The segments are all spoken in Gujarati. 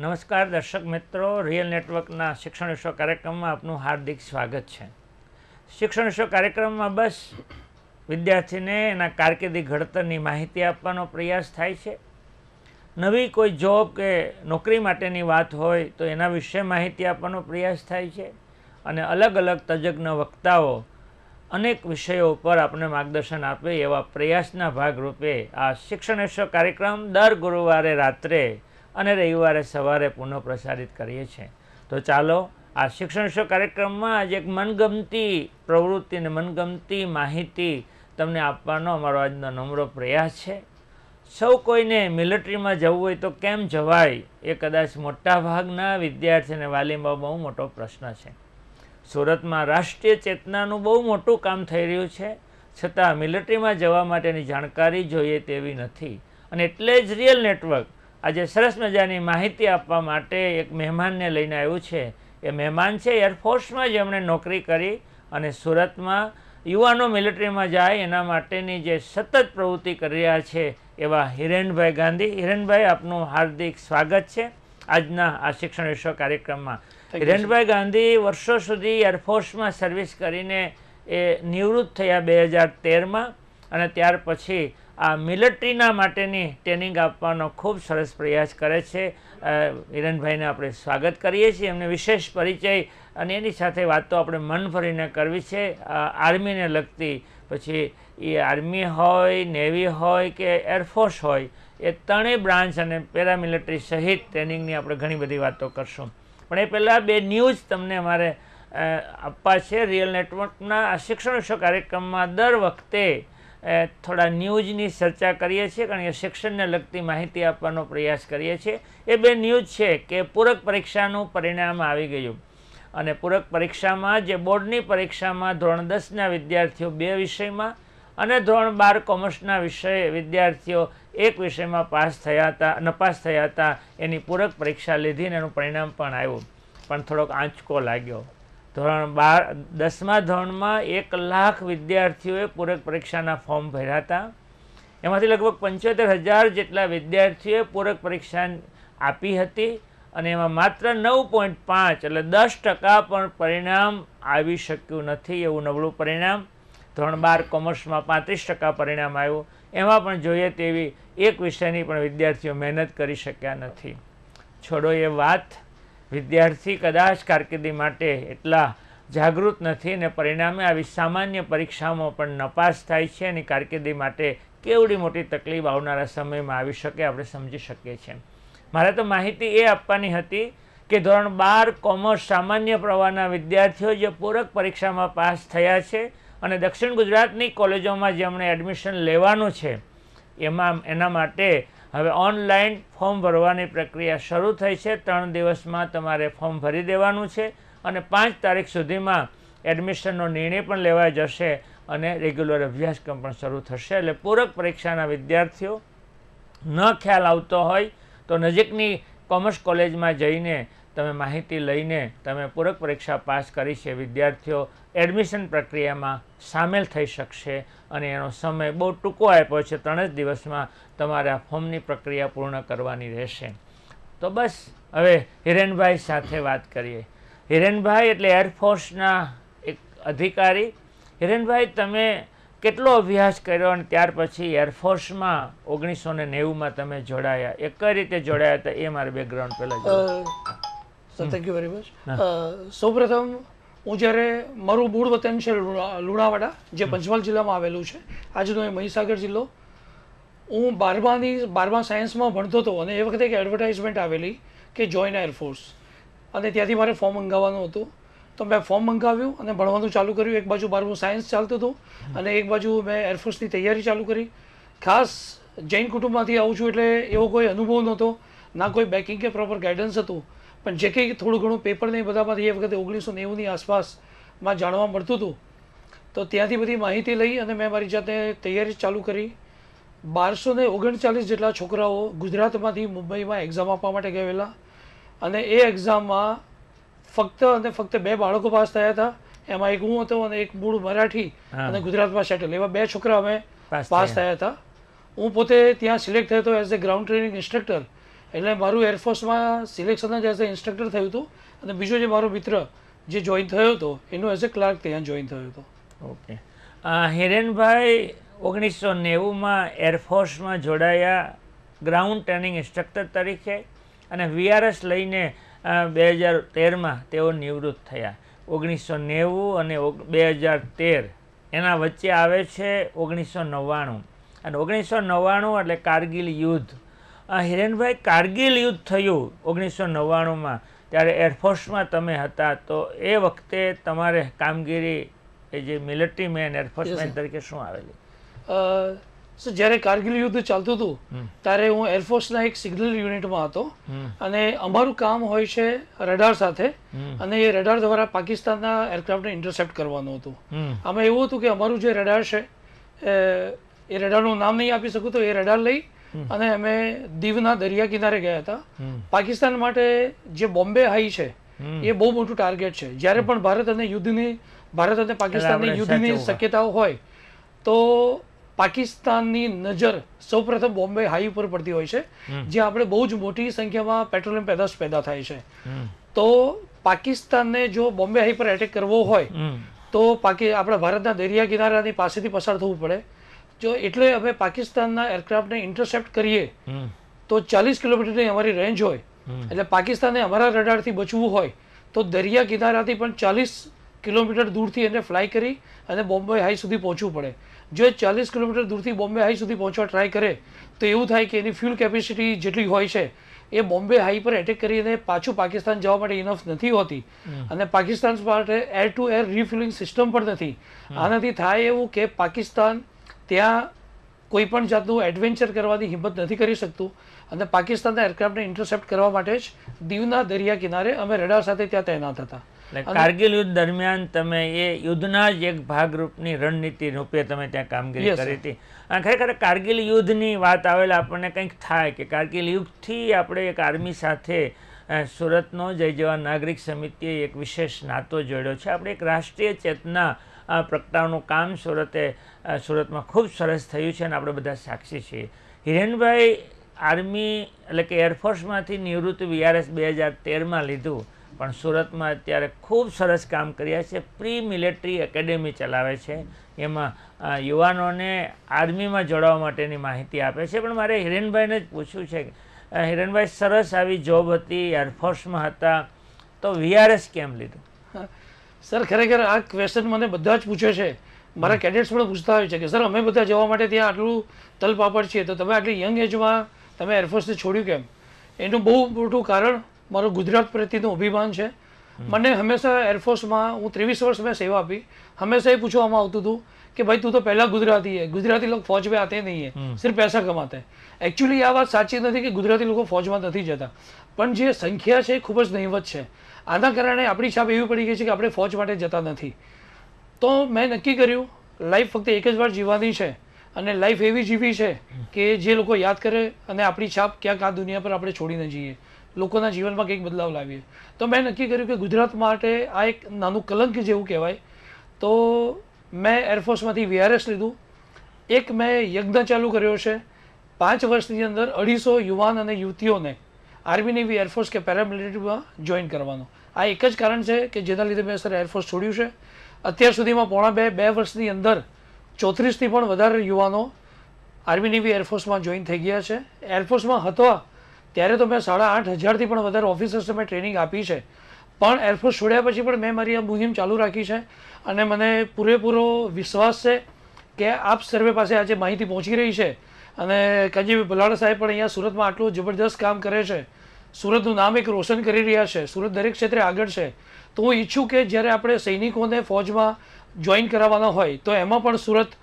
નમસ્કાર દર્શક મિત્રો રિયલ નેટવર્કના શિક્ષણ વિશ્વ કાર્યક્રમમાં આપનું હાર્દિક સ્વાગત છે શિક્ષણ વિશ્વ કાર્યક્રમમાં બસ વિદ્યાર્થીને એના કારકિર્દી ઘડતરની માહિતી આપવાનો પ્રયાસ થાય છે નવી કોઈ જોબ કે નોકરી માટેની વાત હોય તો એના વિશે માહિતી આપવાનો પ્રયાસ થાય છે અને અલગ અલગ તજજ્ઞ વક્તાઓ અનેક વિષયો ઉપર આપણે માર્ગદર્શન આપે એવા પ્રયાસના ભાગરૂપે આ શિક્ષણ વિશ્વ કાર્યક્રમ દર ગુરુવારે રાત્રે અને રવિવારે સવારે પુનઃ પ્રસારિત કરીએ છીએ તો ચાલો આ શિક્ષણ શો કાર્યક્રમમાં આજે એક મનગમતી પ્રવૃત્તિને મનગમતી માહિતી તમને આપવાનો અમારો આજનો નમ્રો પ્રયાસ છે સૌ કોઈને મિલિટરીમાં જવું હોય તો કેમ જવાય એ કદાચ મોટાભાગના વિદ્યાર્થી અને વાલીમાં બહુ મોટો પ્રશ્ન છે સુરતમાં રાષ્ટ્રીય ચેતનાનું બહુ મોટું કામ થઈ રહ્યું છે છતાં મિલિટરીમાં જવા માટેની જાણકારી જોઈએ તેવી નથી અને એટલે જ રિયલ નેટવર્ક આજે સરસ મજાની માહિતી આપવા માટે એક મહેમાનને લઈને આવ્યું છે એ મહેમાન છે એરફોર્સમાં જેમણે નોકરી કરી અને સુરતમાં યુવાનો મિલિટરીમાં જાય એના માટેની જે સતત પ્રવૃત્તિ કરી રહ્યા છે એવા હિરેનભાઈ ગાંધી હિરેનભાઈ આપનું હાર્દિક સ્વાગત છે આજના આ શિક્ષણ વિશ્વ કાર્યક્રમમાં હિરેનભાઈ ગાંધી વર્ષો સુધી એરફોર્સમાં સર્વિસ કરીને એ નિવૃત્ત થયા બે હજાર તેરમાં અને ત્યાર પછી આ મિલિટરીના માટેની ટ્રેનિંગ આપવાનો ખૂબ સરસ પ્રયાસ કરે છે હિરણભાઈને આપણે સ્વાગત કરીએ છીએ એમને વિશેષ પરિચય અને એની સાથે વાતો આપણે મન ભરીને કરવી છે આર્મીને લગતી પછી એ આર્મી હોય નેવી હોય કે એરફોર્સ હોય એ ત્રણેય બ્રાન્ચ અને પેરામિલિટરી સહિત ટ્રેનિંગની આપણે ઘણી બધી વાતો કરશું પણ એ પહેલાં બે ન્યૂઝ તમને અમારે આપવા છે રિયલ નેટવર્કના આ શિક્ષણ કાર્યક્રમમાં દર વખતે થોડા ન્યૂઝની ચર્ચા કરીએ છીએ કારણ કે શિક્ષણને લગતી માહિતી આપવાનો પ્રયાસ કરીએ છીએ એ બે ન્યૂઝ છે કે પૂરક પરીક્ષાનું પરિણામ આવી ગયું અને પૂરક પરીક્ષામાં જે બોર્ડની પરીક્ષામાં ધોરણ દસના વિદ્યાર્થીઓ બે વિષયમાં અને ધોરણ બાર કોમર્સના વિષય વિદ્યાર્થીઓ એક વિષયમાં પાસ થયા હતા નપાસ થયા હતા એની પૂરક પરીક્ષા લીધીને એનું પરિણામ પણ આવ્યું પણ થોડોક આંચકો લાગ્યો ધોરણ બાર દસમા ધોરણમાં એક લાખ વિદ્યાર્થીઓએ પૂરક પરીક્ષાના ફોર્મ ભર્યા હતા એમાંથી લગભગ પંચોતેર હજાર જેટલા વિદ્યાર્થીઓએ પૂરક પરીક્ષા આપી હતી અને એમાં માત્ર નવ પોઈન્ટ પાંચ એટલે દસ ટકા પણ પરિણામ આવી શક્યું નથી એવું નબળું પરિણામ ધોરણ બાર કોમર્સમાં પાંત્રીસ ટકા પરિણામ આવ્યું એમાં પણ જોઈએ તેવી એક વિષયની પણ વિદ્યાર્થીઓ મહેનત કરી શક્યા નથી છોડો એ વાત વિદ્યાર્થી કદાચ કારકિર્દી માટે એટલા જાગૃત નથી ને પરિણામે આવી સામાન્ય પરીક્ષામાં પણ નપાસ થાય છે અને કારકિર્દી માટે કેવડી મોટી તકલીફ આવનારા સમયમાં આવી શકે આપણે સમજી શકીએ છીએ મારે તો માહિતી એ આપવાની હતી કે ધોરણ બાર કોમર્સ સામાન્ય પ્રવાહના વિદ્યાર્થીઓ જે પૂરક પરીક્ષામાં પાસ થયા છે અને દક્ષિણ ગુજરાતની કોલેજોમાં જેમણે એડમિશન લેવાનું છે એમાં એના માટે હવે ઓનલાઈન ફોર્મ ભરવાની પ્રક્રિયા શરૂ થઈ છે ત્રણ દિવસમાં તમારે ફોર્મ ભરી દેવાનું છે અને પાંચ તારીખ સુધીમાં એડમિશનનો નિર્ણય પણ લેવાઈ જશે અને રેગ્યુલર અભ્યાસક્રમ પણ શરૂ થશે એટલે પૂરક પરીક્ષાના વિદ્યાર્થીઓ ન ખ્યાલ આવતો હોય તો નજીકની કોમર્સ કોલેજમાં જઈને તમે માહિતી લઈને તમે પૂરક પરીક્ષા પાસ કરી છે વિદ્યાર્થીઓ એડમિશન પ્રક્રિયામાં સામેલ થઈ શકશે અને એનો સમય બહુ ટૂંકો આપ્યો છે ત્રણ જ દિવસમાં તમારે આ ફોર્મની પ્રક્રિયા પૂર્ણ કરવાની રહેશે તો બસ હવે હિરેનભાઈ સાથે વાત કરીએ હિરેનભાઈ એટલે એરફોર્સના એક અધિકારી હિરેનભાઈ તમે કેટલો અભ્યાસ કર્યો અને ત્યાર પછી એરફોર્સમાં ઓગણીસો ને નેવુંમાં તમે જોડાયા એ કઈ રીતે જોડાયા હતા એ મારે બેકગ્રાઉન્ડ પહેલાં થેન્ક યુ વેરી મચ સૌપ્રથમ હું જ્યારે મારું મૂળ વતન છે લુણાવાડા જે પંચમહાલ જિલ્લામાં આવેલું છે આજનો એ મહીસાગર જિલ્લો હું બારમાની બારમા સાયન્સમાં ભણતો હતો અને એ વખતે એક એડવર્ટાઇઝમેન્ટ આવેલી કે જોઈન એરફોર્સ અને ત્યાંથી મારે ફોર્મ મંગાવવાનું હતું તો મેં ફોર્મ મંગાવ્યું અને ભણવાનું ચાલુ કર્યું એક બાજુ બારમું સાયન્સ ચાલતું હતું અને એક બાજુ મેં એરફોર્સની તૈયારી ચાલુ કરી ખાસ જૈન કુટુંબમાંથી આવું છું એટલે એવો કોઈ અનુભવ નહોતો ના કોઈ બેકિંગ કે પ્રોપર ગાઈડન્સ હતું પણ જે કંઈ થોડું ઘણું પેપર પેપરને બધામાંથી એ વખતે ઓગણીસો નેવુંની આસપાસમાં જાણવા મળતું હતું તો ત્યાંથી બધી માહિતી લઈ અને મેં મારી જાતે તૈયારી ચાલુ કરી બારસો ને ઓગણચાલીસ જેટલા છોકરાઓ ગુજરાતમાંથી મુંબઈમાં એક્ઝામ આપવા માટે ગયેલા અને એ એક્ઝામમાં ફક્ત અને ફક્ત બે બાળકો પાસ થયા હતા એમાં એક હું હતો અને એક મૂળ મરાઠી અને ગુજરાતમાં સેટલ એવા બે છોકરા અમે પાસ થયા હતા હું પોતે ત્યાં સિલેક્ટ થયો હતો as a ground training instructor એટલે મારું એરફોર્સમાં સિલેક્શન જ એઝ એ ઇન્સ્ટ્રક્ટર થયું હતું અને બીજો જે મારો મિત્ર જે જોઈન થયો હતો એનું એઝ એ ક્લાર્ક ત્યાં જોઈન થયો હતો ઓકે હિરેનભાઈ ઓગણીસો નેવુંમાં એરફોર્સમાં જોડાયા ગ્રાઉન્ડ ટ્રેનિંગ ઇન્સ્ટ્રક્ટર તરીકે અને વીઆરએસ લઈને બે હજાર તેરમાં તેઓ નિવૃત્ત થયા ઓગણીસો નેવું અને બે હજાર તેર એના વચ્ચે આવે છે ઓગણીસો નવ્વાણું અને ઓગણીસો નવ્વાણું એટલે કારગિલ યુદ્ધ હિરેનભાઈ કારગિલ યુદ્ધ થયું ઓગણીસો નવ્વાણુંમાં ત્યારે એરફોર્સમાં તમે હતા તો એ વખતે તમારે કામગીરી એ જે મિલિટરી મેન એરફોર્સમેન તરીકે શું આવેલી સો જ્યારે કારગિલ યુદ્ધ ચાલતું હતું ત્યારે હું એરફોર્સના એક સિગ્નલ યુનિટમાં હતો અને અમારું કામ હોય છે રડાર સાથે અને એ રડાર દ્વારા પાકિસ્તાનના એરક્રાફ્ટને ઇન્ટરસેપ્ટ કરવાનું હતું આમાં એવું હતું કે અમારું જે રડાર છે એ રડારનું નામ નહીં આપી શકું તો એ રડાર લઈ અને અમે દીવના દરિયા કિનારે ગયા હતા પાકિસ્તાન માટે જે બોમ્બે હાઈ છે એ બહુ મોટું ટાર્ગેટ છે જ્યારે પણ ભારત અને યુદ્ધની ભારત અને પાકિસ્તાનની યુદ્ધની શક્યતાઓ હોય તો પાકિસ્તાનની નજર સૌપ્રથમ બોમ્બે હાઈ ઉપર પડતી હોય છે જ્યાં આપણે બહુ જ મોટી સંખ્યામાં પેટ્રોલિયમ પેદાશ પેદા થાય છે તો પાકિસ્તાનને જો બોમ્બે હાઈ પર એટેક કરવો હોય તો પાકી આપણા ભારતના દરિયા કિનારાની પાસેથી પસાર થવું પડે જો એટલે અમે પાકિસ્તાનના એરક્રાફ્ટને ઇન્ટરસેપ્ટ કરીએ તો ચાલીસ કિલોમીટરની અમારી રેન્જ હોય એટલે પાકિસ્તાનને અમારા રડારથી બચવું હોય તો દરિયા કિનારાથી પણ ચાલીસ કિલોમીટર દૂરથી એને ફ્લાય કરી અને બોમ્બે હાઈ સુધી પહોંચવું પડે જો એ ચાલીસ કિલોમીટર દૂરથી બોમ્બે હાઈ સુધી પહોંચવા ટ્રાય કરે તો એવું થાય કે એની ફ્યુલ કેપેસિટી જેટલી હોય છે એ બોમ્બે હાઈ પર એટેક કરીને પાછું પાકિસ્તાન જવા માટે ઇનફ નથી હોતી અને પાકિસ્તાન માટે air to air refilling system પણ નથી આનાથી થાય એવું કે પાકિસ્તાન ત્યાં કોઈ પણ જાતનું એડવેન્ચર કરવાની હિંમત નથી કરી શકતું અને પાકિસ્તાનના એરક્રાફ્ટને ઇન્ટરસેપ્ટ કરવા માટે જ દીવના દરિયા કિનારે અમે રેડાર સાથે ત્યાં તૈનાત હતા એટલે કારગિલ યુદ્ધ દરમિયાન તમે એ યુદ્ધના જ એક ભાગરૂપની રણનીતિ રૂપે તમે ત્યાં કામગીરી કરી હતી અને ખરેખર કારગિલ યુદ્ધની વાત આવેલા આપણને કંઈક થાય કે કારગિલ યુદ્ધથી આપણે એક આર્મી સાથે સુરતનો જય જવાન નાગરિક સમિતિએ એક વિશેષ નાતો જોડ્યો છે આપણે એક રાષ્ટ્રીય ચેતના પ્રગટાવનું કામ સુરતે સુરતમાં ખૂબ સરસ થયું છે અને આપણે બધા સાક્ષી છીએ હિરેનભાઈ આર્મી એટલે કે એરફોર્સમાંથી નિવૃત્ત વીઆરએસ બે હજાર તેરમાં લીધું પણ સુરતમાં અત્યારે ખૂબ સરસ કામ કર્યા છે પ્રી મિલિટરી એકેડેમી ચલાવે છે એમાં યુવાનોને આર્મીમાં જોડાવા માટેની માહિતી આપે છે પણ મારે હિરેનભાઈને જ પૂછ્યું છે હિરેનભાઈ સરસ આવી જોબ હતી એરફોર્સમાં હતા તો વીઆરએસ કેમ લીધું સર ખરેખર આ ક્વેશ્ચન મને બધા જ પૂછે છે મારા કેડેટ્સ પણ પૂછતા હોય છે કે સર અમે બધા જવા માટે ત્યાં આટલું તલપાપડ છીએ તો તમે આટલી યંગ એજમાં તમે એરફોર્સને છોડ્યું કેમ એનું બહુ મોટું કારણ મારો ગુજરાત પ્રત્યેનું અભિમાન છે મને હંમેશા એરફોર્સમાં હું ત્રેવીસ વર્ષ મેં સેવા આપી હંમેશા એ પૂછવામાં આવતું હતું કે ભાઈ તું તો पहला ગુજરાતી है गुजराती लोग फौज में आते नहीं है सिर्फ એકચ્યુઅલી આ વાત સાચી નથી કે ગુજરાતી લોકો ફોજમાં નથી જતા પણ જે સંખ્યા છે એ ખૂબ જ નહીવત છે આના કારણે આપણી છાપ એવી પડી ગઈ છે કે આપણે ફોજ માટે જતા નથી તો મેં નક્કી કર્યું લાઈફ ફક્ત એક જ વાર જીવવાની છે અને લાઈફ એવી જીવી છે કે જે લોકો યાદ કરે અને આપણી છાપ ક્યાંક આ દુનિયા પર આપણે છોડીને જઈએ લોકોના જીવનમાં કંઈક બદલાવ લાવીએ તો મેં નક્કી કર્યું કે ગુજરાત માટે આ એક નાનું કલંક જેવું કહેવાય તો મેં એરફોર્સમાંથી વીઆરએસ લીધું એક મેં યજ્ઞ ચાલુ કર્યો છે પાંચ વર્ષની અંદર અઢીસો યુવાન અને યુવતીઓને આર્મી નેવી એરફોર્સ કે પેરામિલિટરીમાં જોઈન કરવાનો આ એક જ કારણ છે કે જેના લીધે મેં સર એરફોર્સ છોડ્યું છે અત્યાર સુધીમાં પોણા બે બે વર્ષની અંદર ચોત્રીસથી પણ વધારે યુવાનો આર્મી નેવી એરફોર્સમાં જોઈન થઈ ગયા છે એરફોર્સમાં હતા ત્યારે તો મેં સાડા આઠ હજારથી પણ વધારે ઓફિસર્સને મેં ટ્રેનિંગ આપી છે પણ એરફોર્સ છોડ્યા પછી પણ મેં મારી આ મુહિમ ચાલુ રાખી છે અને મને પૂરેપૂરો વિશ્વાસ છે કે આપ સર્વે પાસે આજે માહિતી પહોંચી રહી છે અને કંજીભાઈ ભલાડ સાહેબ પણ અહીંયા સુરતમાં આટલું જબરદસ્ત કામ કરે છે સુરતનું નામ એક રોશન કરી રહ્યા છે સુરત દરેક ક્ષેત્રે આગળ છે તો હું ઈચ્છું કે જ્યારે આપણે સૈનિકોને ફોજમાં જોઈન કરાવવાના હોય તો એમાં પણ સુરત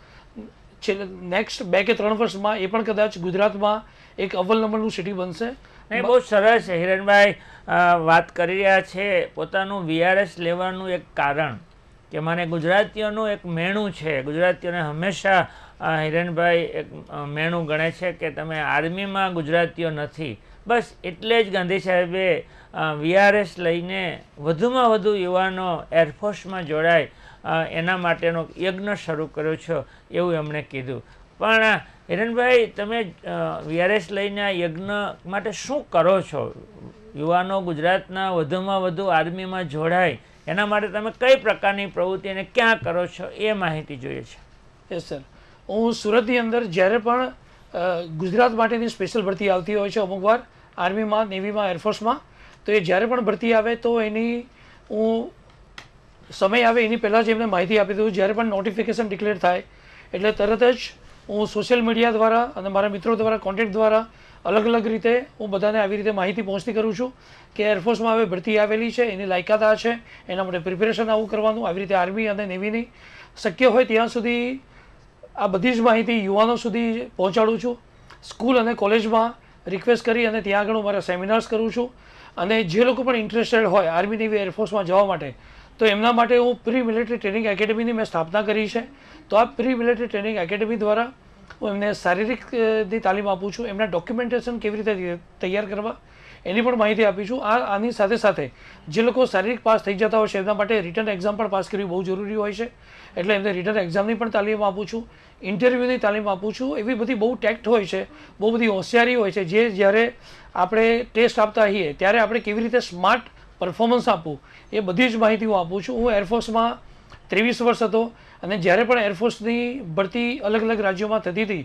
છેલ્લે નેક્સ્ટ બે કે ત્રણ વર્ષમાં એ પણ કદાચ ગુજરાતમાં એક અવ્વલ નંબરનું સિટી બનશે નહીં બહુ સરસ હિરણભાઈ વાત કરી રહ્યા છે પોતાનું વીઆરએસ લેવાનું એક કારણ કે મને ગુજરાતીઓનું એક મેણું છે ગુજરાતીઓને હંમેશા હિરણભાઈ એક મેણું ગણે છે કે તમે આર્મીમાં ગુજરાતીઓ નથી બસ એટલે જ ગાંધી સાહેબે વીઆરએસ લઈને વધુમાં વધુ યુવાનો એરફોર્સમાં જોડાય એના માટેનો યજ્ઞ શરૂ કર્યો છો એવું એમણે કીધું પણ હિરણભાઈ તમે વીઆરએસ લઈને આ યજ્ઞ માટે શું કરો છો યુવાનો ગુજરાતના વધુમાં વધુ આર્મીમાં જોડાય એના માટે તમે કઈ પ્રકારની પ્રવૃત્તિ અને ક્યાં કરો છો એ માહિતી જોઈએ છે યસ સર હું સુરતની અંદર જ્યારે પણ ગુજરાત માટેની સ્પેશિયલ ભરતી આવતી હોય છે અમુક વાર આર્મીમાં નેવીમાં એરફોર્સમાં તો એ જ્યારે પણ ભરતી આવે તો એની હું સમય આવે એની પહેલાં જ એમને માહિતી આપી દઉં જ્યારે પણ નોટિફિકેશન ડિક્લેર થાય એટલે તરત જ હું સોશિયલ મીડિયા દ્વારા અને મારા મિત્રો દ્વારા કોન્ટેક્ટ દ્વારા અલગ અલગ રીતે હું બધાને આવી રીતે માહિતી પહોંચતી કરું છું કે એરફોર્સમાં હવે ભરતી આવેલી છે એની લાયકાત આ છે એના માટે પ્રિપેરેશન આવું કરવાનું આવી રીતે આર્મી અને નેવીની શક્ય હોય ત્યાં સુધી આ બધી જ માહિતી યુવાનો સુધી પહોંચાડું છું સ્કૂલ અને કોલેજમાં રિક્વેસ્ટ કરી અને ત્યાં આગળ હું મારા સેમિનાર્સ કરું છું અને જે લોકો પણ ઇન્ટરેસ્ટેડ હોય આર્મી નેવી એરફોર્સમાં જવા માટે તો એમના માટે હું પ્રી મિલિટરી ટ્રેનિંગ એકેડમીની મેં સ્થાપના કરી છે તો આ પ્રી મિલિટરી ટ્રેનિંગ એકેડમી દ્વારા હું એમને શારીરિકની તાલીમ આપું છું એમના ડોક્યુમેન્ટેશન કેવી રીતે તૈયાર કરવા એની પણ માહિતી આપી છું આ આની સાથે સાથે જે લોકો શારીરિક પાસ થઈ જતા હોય છે એમના માટે રિટર્ન એક્ઝામ પણ પાસ કરવી બહુ જરૂરી હોય છે એટલે એમને રિટર્ન એક્ઝામની પણ તાલીમ આપું છું ઇન્ટરવ્યૂની તાલીમ આપું છું એવી બધી બહુ ટેક્ટ હોય છે બહુ બધી હોશિયારી હોય છે જે જ્યારે આપણે ટેસ્ટ આપતા હોઈએ ત્યારે આપણે કેવી રીતે સ્માર્ટ પરફોર્મન્સ આપું એ બધી જ માહિતી હું આપું છું હું એરફોર્સમાં ત્રેવીસ વર્ષ હતો અને જ્યારે પણ એરફોર્સની ભરતી અલગ અલગ રાજ્યોમાં થતી હતી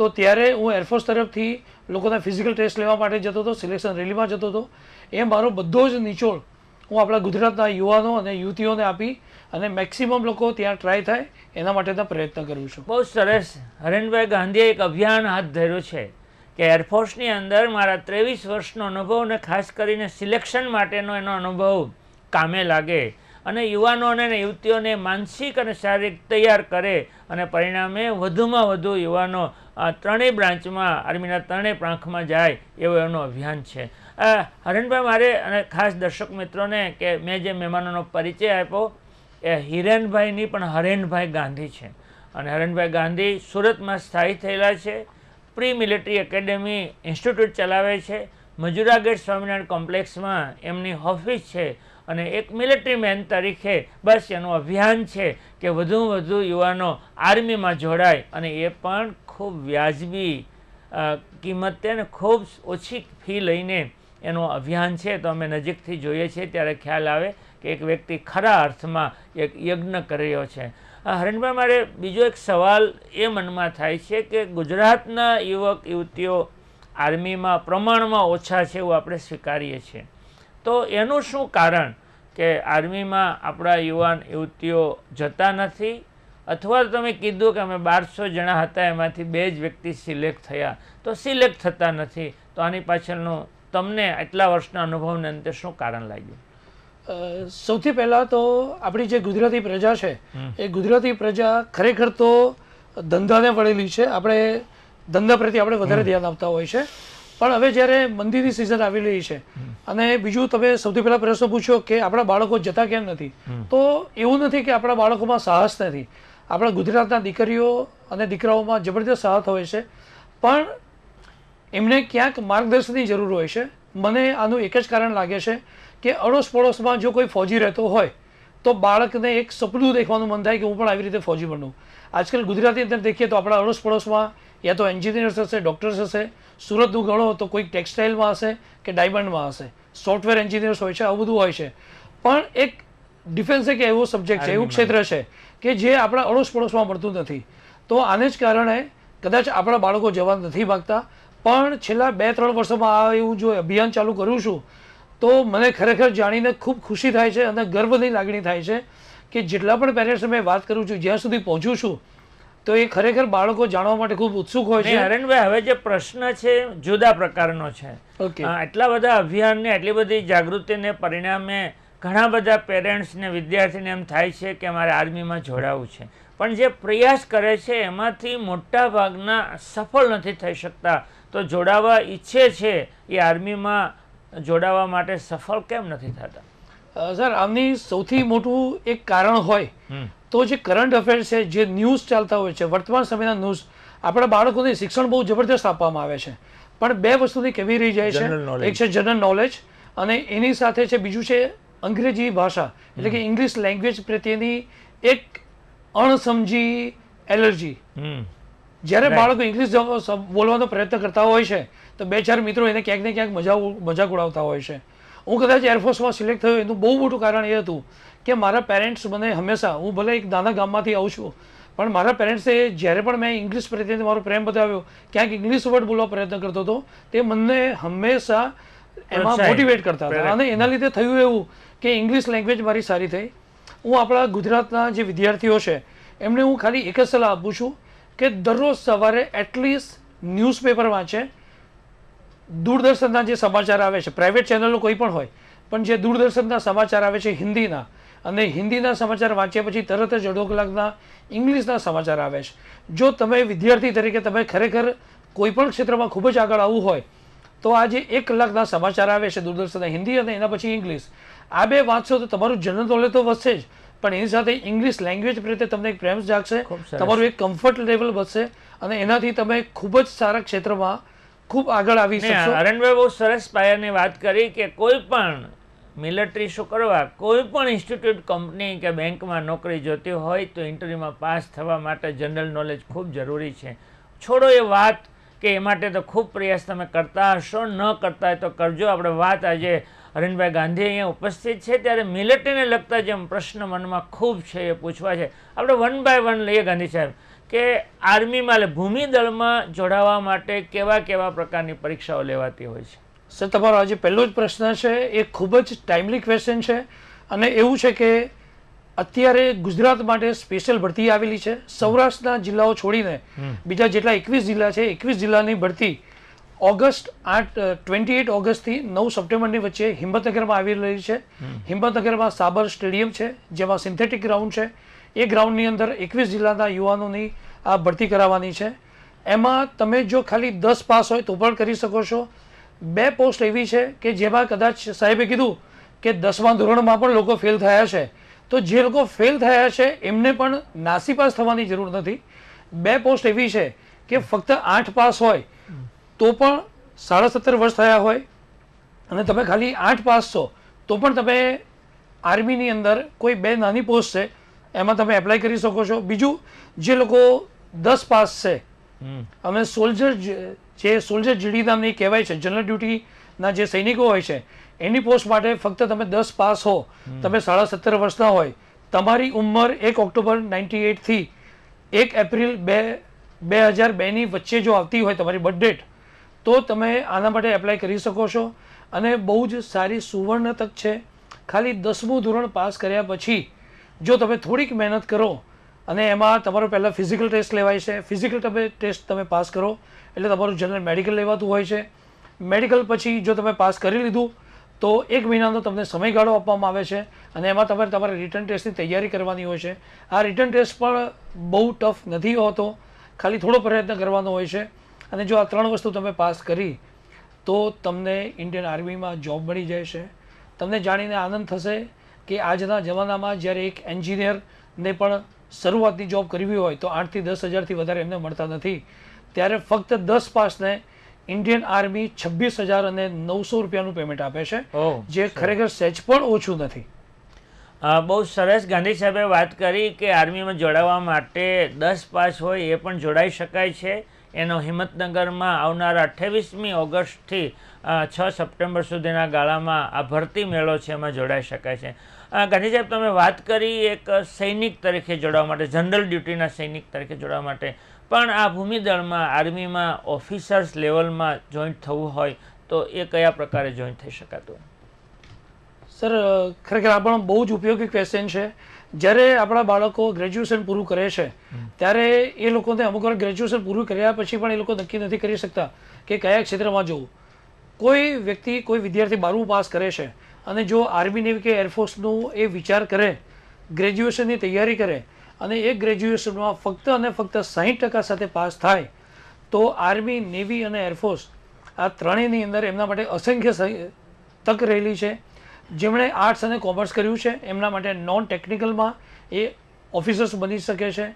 તો ત્યારે હું એરફોર્સ તરફથી લોકોના ફિઝિકલ ટેસ્ટ લેવા માટે જતો હતો સિલેક્શન રેલીમાં જતો હતો એ મારો બધો જ નિચોડ હું આપણા ગુજરાતના યુવાનો અને યુવતીઓને આપી અને મેક્સિમમ લોકો ત્યાં ટ્રાય થાય એના માટેના પ્રયત્ન કરું છું બહુ સરસ હરેનભાઈ ગાંધીએ એક અભિયાન હાથ ધર્યો છે કે એરફોર્સની અંદર મારા ત્રેવીસ વર્ષનો અનુભવ અને ખાસ કરીને સિલેક્શન માટેનો એનો અનુભવ કામે લાગે અને યુવાનોને અને યુવતીઓને માનસિક અને શારીરિક તૈયાર કરે અને પરિણામે વધુમાં વધુ યુવાનો આ ત્રણેય બ્રાન્ચમાં આર્મીના ત્રણેય પ્રાંખમાં જાય એવો એનો અભિયાન છે હરણભાઈ મારે અને ખાસ દર્શક મિત્રોને કે મેં જે મહેમાનોનો પરિચય આપ્યો એ હિરેનભાઈની પણ હરેનભાઈ ગાંધી છે અને હરેનભાઈ ગાંધી સુરતમાં સ્થાયી થયેલા છે પ્રી મિલિટરી એકેડેમી ઇન્સ્ટિટ્યૂટ ચલાવે છે મજુરા ગેટ સ્વામિનારાયણ કોમ્પ્લેક્સમાં એમની ઓફિસ છે અને એક મિલિટરી મેન તરીકે બસ એનું અભિયાન છે કે વધુ વધુ યુવાનો આર્મીમાં જોડાય અને એ પણ ખૂબ વ્યાજબી કિંમતે અને ખૂબ ઓછી ફી લઈને એનું અભિયાન છે તો અમે નજીકથી જોઈએ છીએ ત્યારે ખ્યાલ આવે કે એક વ્યક્તિ ખરા અર્થમાં એક યજ્ઞ કર્યો છે હરણભાઈ મારે બીજો એક સવાલ એ મનમાં થાય છે કે ગુજરાતના યુવક યુવતીઓ આર્મીમાં પ્રમાણમાં ઓછા છે એવું આપણે સ્વીકારીએ છીએ તો એનું શું કારણ કે આર્મીમાં આપણા યુવાન યુવતીઓ જતા નથી અથવા તમે કીધું કે અમે બારસો જણા હતા એમાંથી બે જ વ્યક્તિ સિલેક્ટ થયા તો સિલેક્ટ થતા નથી તો આની પાછળનું તમને આટલા વર્ષના અનુભવને અંતે શું કારણ લાગ્યું સૌથી પહેલાં તો આપણી જે ગુજરાતી પ્રજા છે એ ગુજરાતી પ્રજા ખરેખર તો ધંધાને વળેલી છે આપણે ધંધા પ્રત્યે આપણે વધારે ધ્યાન આપતા હોય છે પણ હવે જ્યારે મંદીની સિઝન આવી રહી છે અને બીજું તમે સૌથી પહેલાં પ્રશ્ન પૂછ્યો કે આપણા બાળકો જતા કેમ નથી તો એવું નથી કે આપણા બાળકોમાં સાહસ નથી આપણા ગુજરાતના દીકરીઓ અને દીકરાઓમાં જબરદસ્ત સાહસ હોય છે પણ એમને ક્યાંક માર્ગદર્શનની જરૂર હોય છે મને આનું એક જ કારણ લાગે છે કે અડોશ પડોશમાં જો કોઈ ફોજી રહેતો હોય તો બાળકને એક સપનું દેખવાનું મન થાય કે હું પણ આવી રીતે ફોજી બનું આજકાલ ગુજરાતી અંદર દેખીએ તો આપણા અડોસ પડોશમાં યા તો એન્જિનિયર્સ હશે ડૉક્ટર્સ હશે સુરતનું ગણો તો કોઈક ટેક્સટાઇલમાં હશે કે ડાયમંડમાં હશે સોફ્ટવેર એન્જિનિયર્સ હોય છે આવું બધું હોય છે પણ એક ડિફેન્સ એક એવો સબ્જેક્ટ છે એવું ક્ષેત્ર છે કે જે આપણા અડોશ પડોશમાં મળતું નથી તો આને જ કારણે કદાચ આપણા બાળકો જવા નથી માગતા પણ છેલ્લા બે ત્રણ વર્ષોમાં આ એવું જો અભિયાન ચાલુ કરું છું તો મને ખરેખર જાણીને ખૂબ ખુશી થાય છે અને ગર્વની લાગણી થાય છે કે જેટલા પણ પેરેન્ટ્સ મેં વાત કરું છું જ્યાં સુધી પહોંચું છું તો એ ખરેખર બાળકો જાણવા માટે ખૂબ ઉત્સુક હોય છે હરેનભાઈ હવે જે પ્રશ્ન છે જુદા પ્રકારનો છે એટલા બધા અભિયાનને એટલી બધી જાગૃતિને પરિણામે ઘણા બધા પેરેન્ટ્સને વિદ્યાર્થીને એમ થાય છે કે અમારે આર્મીમાં જોડાવું છે પણ જે પ્રયાસ કરે છે એમાંથી મોટા ભાગના સફળ નથી થઈ શકતા તો જોડાવા ઈચ્છે છે એ આર્મીમાં જોડાવા માટે સફળ કેમ નથી થતા સર આમની સૌથી મોટું એક કારણ હોય તો જે કરંટ અફેર્સ છે જે ન્યૂઝ ચાલતા હોય છે વર્તમાન સમયના ન્યૂઝ આપણા બાળકોને શિક્ષણ બહુ જબરદસ્ત આપવામાં આવે છે પણ બે વસ્તુથી કેવી રહી જાય છે એક છે જનરલ નોલેજ અને એની સાથે છે બીજું છે અંગ્રેજી ભાષા એટલે કે ઇંગ્લિશ લેંગ્વેજ પ્રત્યેની એક અણસમજી એલર્જી જ્યારે બાળકો ઇંગ્લિશ બોલવાનો પ્રયત્ન કરતા હોય છે તો બે ચાર મિત્રો એને ક્યાંક ને ક્યાંક મજા મજાક ઉડાવતા હોય છે હું કદાચ એરફોર્સમાં સિલેક્ટ થયો એનું બહુ મોટું કારણ એ હતું કે મારા પેરેન્ટ્સ મને હંમેશા હું ભલે એક નાના ગામમાંથી આવું છું પણ મારા પેરેન્ટ્સે જ્યારે પણ મેં ઇંગ્લિશ પ્રત્યે મારો પ્રેમ બતાવ્યો ક્યાંક ઇંગ્લિશ વર્ડ બોલવા પ્રયત્ન કરતો હતો તે મને હંમેશા એમાં મોટિવેટ કરતા હતા અને એના લીધે થયું એવું કે ઇંગ્લિશ લેંગ્વેજ મારી સારી થઈ હું આપણા ગુજરાતના જે વિદ્યાર્થીઓ છે એમને હું ખાલી એક જ સલાહ આપું છું કે દરરોજ સવારે એટલીસ્ટ ન્યૂઝપેપર વાંચે દૂરદર્શનના જે સમાચાર આવે છે પ્રાઇવેટ ચેનલનું કોઈ પણ હોય પણ જે દૂરદર્શનના સમાચાર આવે છે હિન્દીના અને હિન્દીના સમાચાર વાંચ્યા પછી તરત જ અડધો કલાકના ઇંગ્લિશના સમાચાર આવે છે જો તમે વિદ્યાર્થી તરીકે તમે ખરેખર કોઈપણ ક્ષેત્રમાં ખૂબ જ આગળ આવવું હોય તો આ જે એક કલાકના સમાચાર આવે છે દૂરદર્શનના હિન્દી અને એના પછી ઇંગ્લિશ આ બે વાંચશો તો તમારું જનરલ નોલેજ તો વધશે જ પણ એની સાથે ઇંગ્લિશ લેંગ્વેજ પ્રત્યે તમને એક પ્રેમ જાગશે તમારું એક કમ્ફર્ટ લેવલ વધશે અને એનાથી તમે ખૂબ જ સારા ક્ષેત્રમાં ખૂબ આગળ આવી શકો હરનભાઈ બહુ સરસ પાયરને વાત કરી કે કોઈ પણ મિલિટરી શું કરવા કોઈ પણ ઇન્સ્ટિટ્યુટ કંપની કે બેંકમાં નોકરી જોતી હોય તો ઇન્ટરવ્યુમાં પાસ થવા માટે જનરલ નોલેજ ખૂબ જરૂરી છે છોડો એ વાત કે એ માટે તો ખૂબ પ્રયાસ તમે કરતા છો ન કરતા છો તો કરજો આપણે વાત આજે હરનભાઈ ગાંધી અહીં ઉપસ્થિત છે ત્યારે મિલિટરીને لگتا છે મનમાં પ્રશ્ન મનમાં ખૂબ છે એ પૂછવા છે આપણે 1 બાય 1 લઈ ગનિશ કે આર્મીમાં ભૂમિ દળમાં જોડાવા માટે કેવા કેવા પ્રકારની પરીક્ષાઓ લેવાતી હોય છે સર તમારો આજે પહેલો જ પ્રશ્ન છે એ ખૂબ જ ટાઈમલી ક્વેશ્ચન છે અને એવું છે કે અત્યારે ગુજરાત માટે સ્પેશિયલ ભરતી આવેલી છે સૌરાષ્ટ્રના જિલ્લાઓ છોડીને બીજા જેટલા એકવીસ જિલ્લા છે એકવીસ જિલ્લાની ભરતી ઓગસ્ટ આઠ ટ્વેન્ટી એઇટ ઓગસ્ટથી નવ સપ્ટેમ્બરની વચ્ચે હિંમતનગરમાં આવી રહી છે હિંમતનગરમાં સાબર સ્ટેડિયમ છે જેમાં સિન્થેટિક ગ્રાઉન્ડ છે એ ગ્રાઉન્ડની અંદર એકવીસ જિલ્લાના યુવાનોની આ ભરતી કરાવવાની છે એમાં તમે જો ખાલી દસ પાસ હોય તો પણ કરી શકો છો બે પોસ્ટ એવી છે કે જેમાં કદાચ સાહેબે કીધું કે દસમા ધોરણમાં પણ લોકો ફેલ થયા છે તો જે લોકો ફેલ થયા છે એમને પણ નાસી પાસ થવાની જરૂર નથી બે પોસ્ટ એવી છે કે ફક્ત આઠ પાસ હોય તો પણ સાડા સત્તર વર્ષ થયા હોય અને તમે ખાલી આઠ પાસ છો તો પણ તમે આર્મીની અંદર કોઈ બે નાની પોસ્ટ છે એમાં તમે એપ્લાય કરી શકો છો બીજું જે લોકો દસ પાસ છે અમે સોલ્જર જે સોલ્જર જીડી નામની કહેવાય છે જનરલ ડ્યુટીના જે સૈનિકો હોય છે એની પોસ્ટ માટે ફક્ત તમે દસ પાસ હો તમે સાડા સત્તર વર્ષના હોય તમારી ઉંમર એક ઓક્ટોબર નાઇન્ટી એટથી એક એપ્રિલ બે બે હજાર બેની વચ્ચે જો આવતી હોય તમારી બર્થ ડેટ તો તમે આના માટે એપ્લાય કરી શકો છો અને બહુ જ સારી સુવર્ણ તક છે ખાલી દસમું ધોરણ પાસ કર્યા પછી જો તમે થોડીક મહેનત કરો અને એમાં તમારો પહેલાં ફિઝિકલ ટેસ્ટ લેવાય છે ફિઝિકલ તમે ટેસ્ટ તમે પાસ કરો એટલે તમારું જનરલ મેડિકલ લેવાતું હોય છે મેડિકલ પછી જો તમે પાસ કરી લીધું તો એક મહિનાનો તમને સમયગાળો આપવામાં આવે છે અને એમાં તમારે તમારે રિટર્ન ટેસ્ટની તૈયારી કરવાની હોય છે આ રિટર્ન ટેસ્ટ પણ બહુ ટફ નથી હોતો ખાલી થોડો પ્રયત્ન કરવાનો હોય છે અને જો આ ત્રણ વસ્તુ તમે પાસ કરી તો તમને ઇન્ડિયન આર્મીમાં જોબ મળી જાય છે તમને જાણીને આનંદ થશે કે આજના જમાનામાં જ્યારે એક એન્જિનિયરને પણ શરૂઆતની જોબ કરવી હોય તો આઠથી દસ હજારથી વધારે એમને મળતા નથી ત્યારે ફક્ત દસ પાસને ઇન્ડિયન આર્મી છવ્વીસ હજાર અને નવસો રૂપિયાનું પેમેન્ટ આપે છે જે ખરેખર સહેજ પણ ઓછું નથી બહુ સરસ ગાંધી સાહેબે વાત કરી કે આર્મીમાં જોડાવા માટે દસ પાસ હોય એ પણ જોડાઈ શકાય છે એનો હિંમતનગરમાં આવનારા અઠ્ઠાવીસમી ઓગસ્ટથી છ સપ્ટેમ્બર સુધીના ગાળામાં આ ભરતી મેળો છે એમાં જોડાઈ શકાય છે ગાંધી સાહેબ તમે વાત કરી એક સૈનિક તરીકે જોડાવા માટે જનરલ ડ્યુટીના સૈનિક તરીકે જોડાવા માટે પણ આ ભૂમિદળમાં આર્મીમાં ઓફિસર્સ લેવલમાં જોઈન્ટ થવું હોય તો એ કયા પ્રકારે જોઈન્ટ થઈ શકાતું સર ખરેખર આ પણ બહુ જ ઉપયોગી ક્વેશ્ચન છે જ્યારે આપણા બાળકો ગ્રેજ્યુએશન પૂરું કરે છે ત્યારે એ લોકોને અમુક વાર ગ્રેજ્યુએશન પૂરું કર્યા પછી પણ એ લોકો નક્કી નથી કરી શકતા કે કયા ક્ષેત્રમાં જવું કોઈ વ્યક્તિ કોઈ વિદ્યાર્થી બારમું પાસ કરે છે અને જો આર્મી નેવી કે એરફોર્સનું એ વિચાર કરે ગ્રેજ્યુએશનની તૈયારી કરે અને એ ગ્રેજ્યુએશનમાં ફક્ત અને ફક્ત સાહીઠ ટકા સાથે પાસ થાય તો આર્મી નેવી અને એરફોર્સ આ ત્રણેયની અંદર એમના માટે અસંખ્ય તક રહેલી છે જેમણે આર્ટ્સ અને કોમર્સ કર્યું છે એમના માટે નોન ટેકનિકલમાં એ ઓફિસર્સ બની શકે છે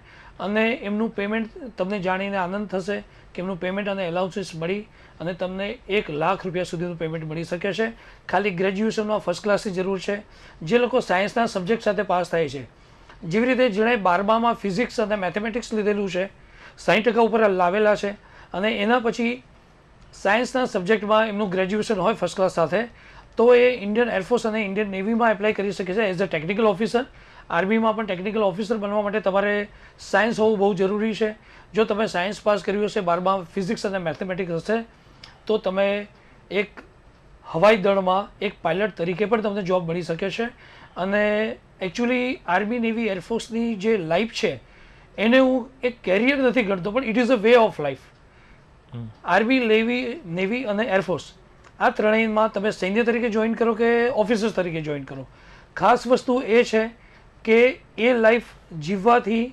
અને એમનું પેમેન્ટ તમને જાણીને આનંદ થશે કે એમનું પેમેન્ટ અને એલાઉન્સીસ મળી અને તમને એક લાખ રૂપિયા સુધીનું પેમેન્ટ મળી શકે છે ખાલી ગ્રેજ્યુએશનમાં ફર્સ્ટ ક્લાસની જરૂર છે જે લોકો સાયન્સના સબ્જેક્ટ સાથે પાસ થાય છે જેવી રીતે જેણે બારમામાં ફિઝિક્સ અને મેથેમેટિક્સ લીધેલું છે સાહીઠ ટકા ઉપર લાવેલા છે અને એના પછી સાયન્સના સબ્જેક્ટમાં એમનું ગ્રેજ્યુએશન હોય ફર્સ્ટ ક્લાસ સાથે તો એ ઇન્ડિયન એરફોર્સ અને ઇન્ડિયન નેવીમાં એપ્લાય કરી શકે છે એઝ અ ટેકનિકલ ઓફિસર આર્મીમાં પણ ટેકનિકલ ઓફિસર બનવા માટે તમારે સાયન્સ હોવું બહુ જરૂરી છે જો તમે સાયન્સ પાસ કર્યું હશે બારમાં ફિઝિક્સ અને મેથેમેટિક્સ હશે તો તમે એક હવાઈ દળમાં એક પાયલટ તરીકે પણ તમને જોબ મળી શકે છે અને એકચ્યુઅલી આર્મી નેવી એરફોર્સની જે લાઈફ છે એને હું એક કેરિયર નથી ગણતો પણ it is a way of life army લેવી નેવી અને એરફોર્સ આ ત્રણેયમાં તમે સૈન્ય તરીકે જોઈન કરો કે ઓફિસર્સ તરીકે જોઈન કરો ખાસ વસ્તુ એ છે કે એ લાઈફ જીવવાથી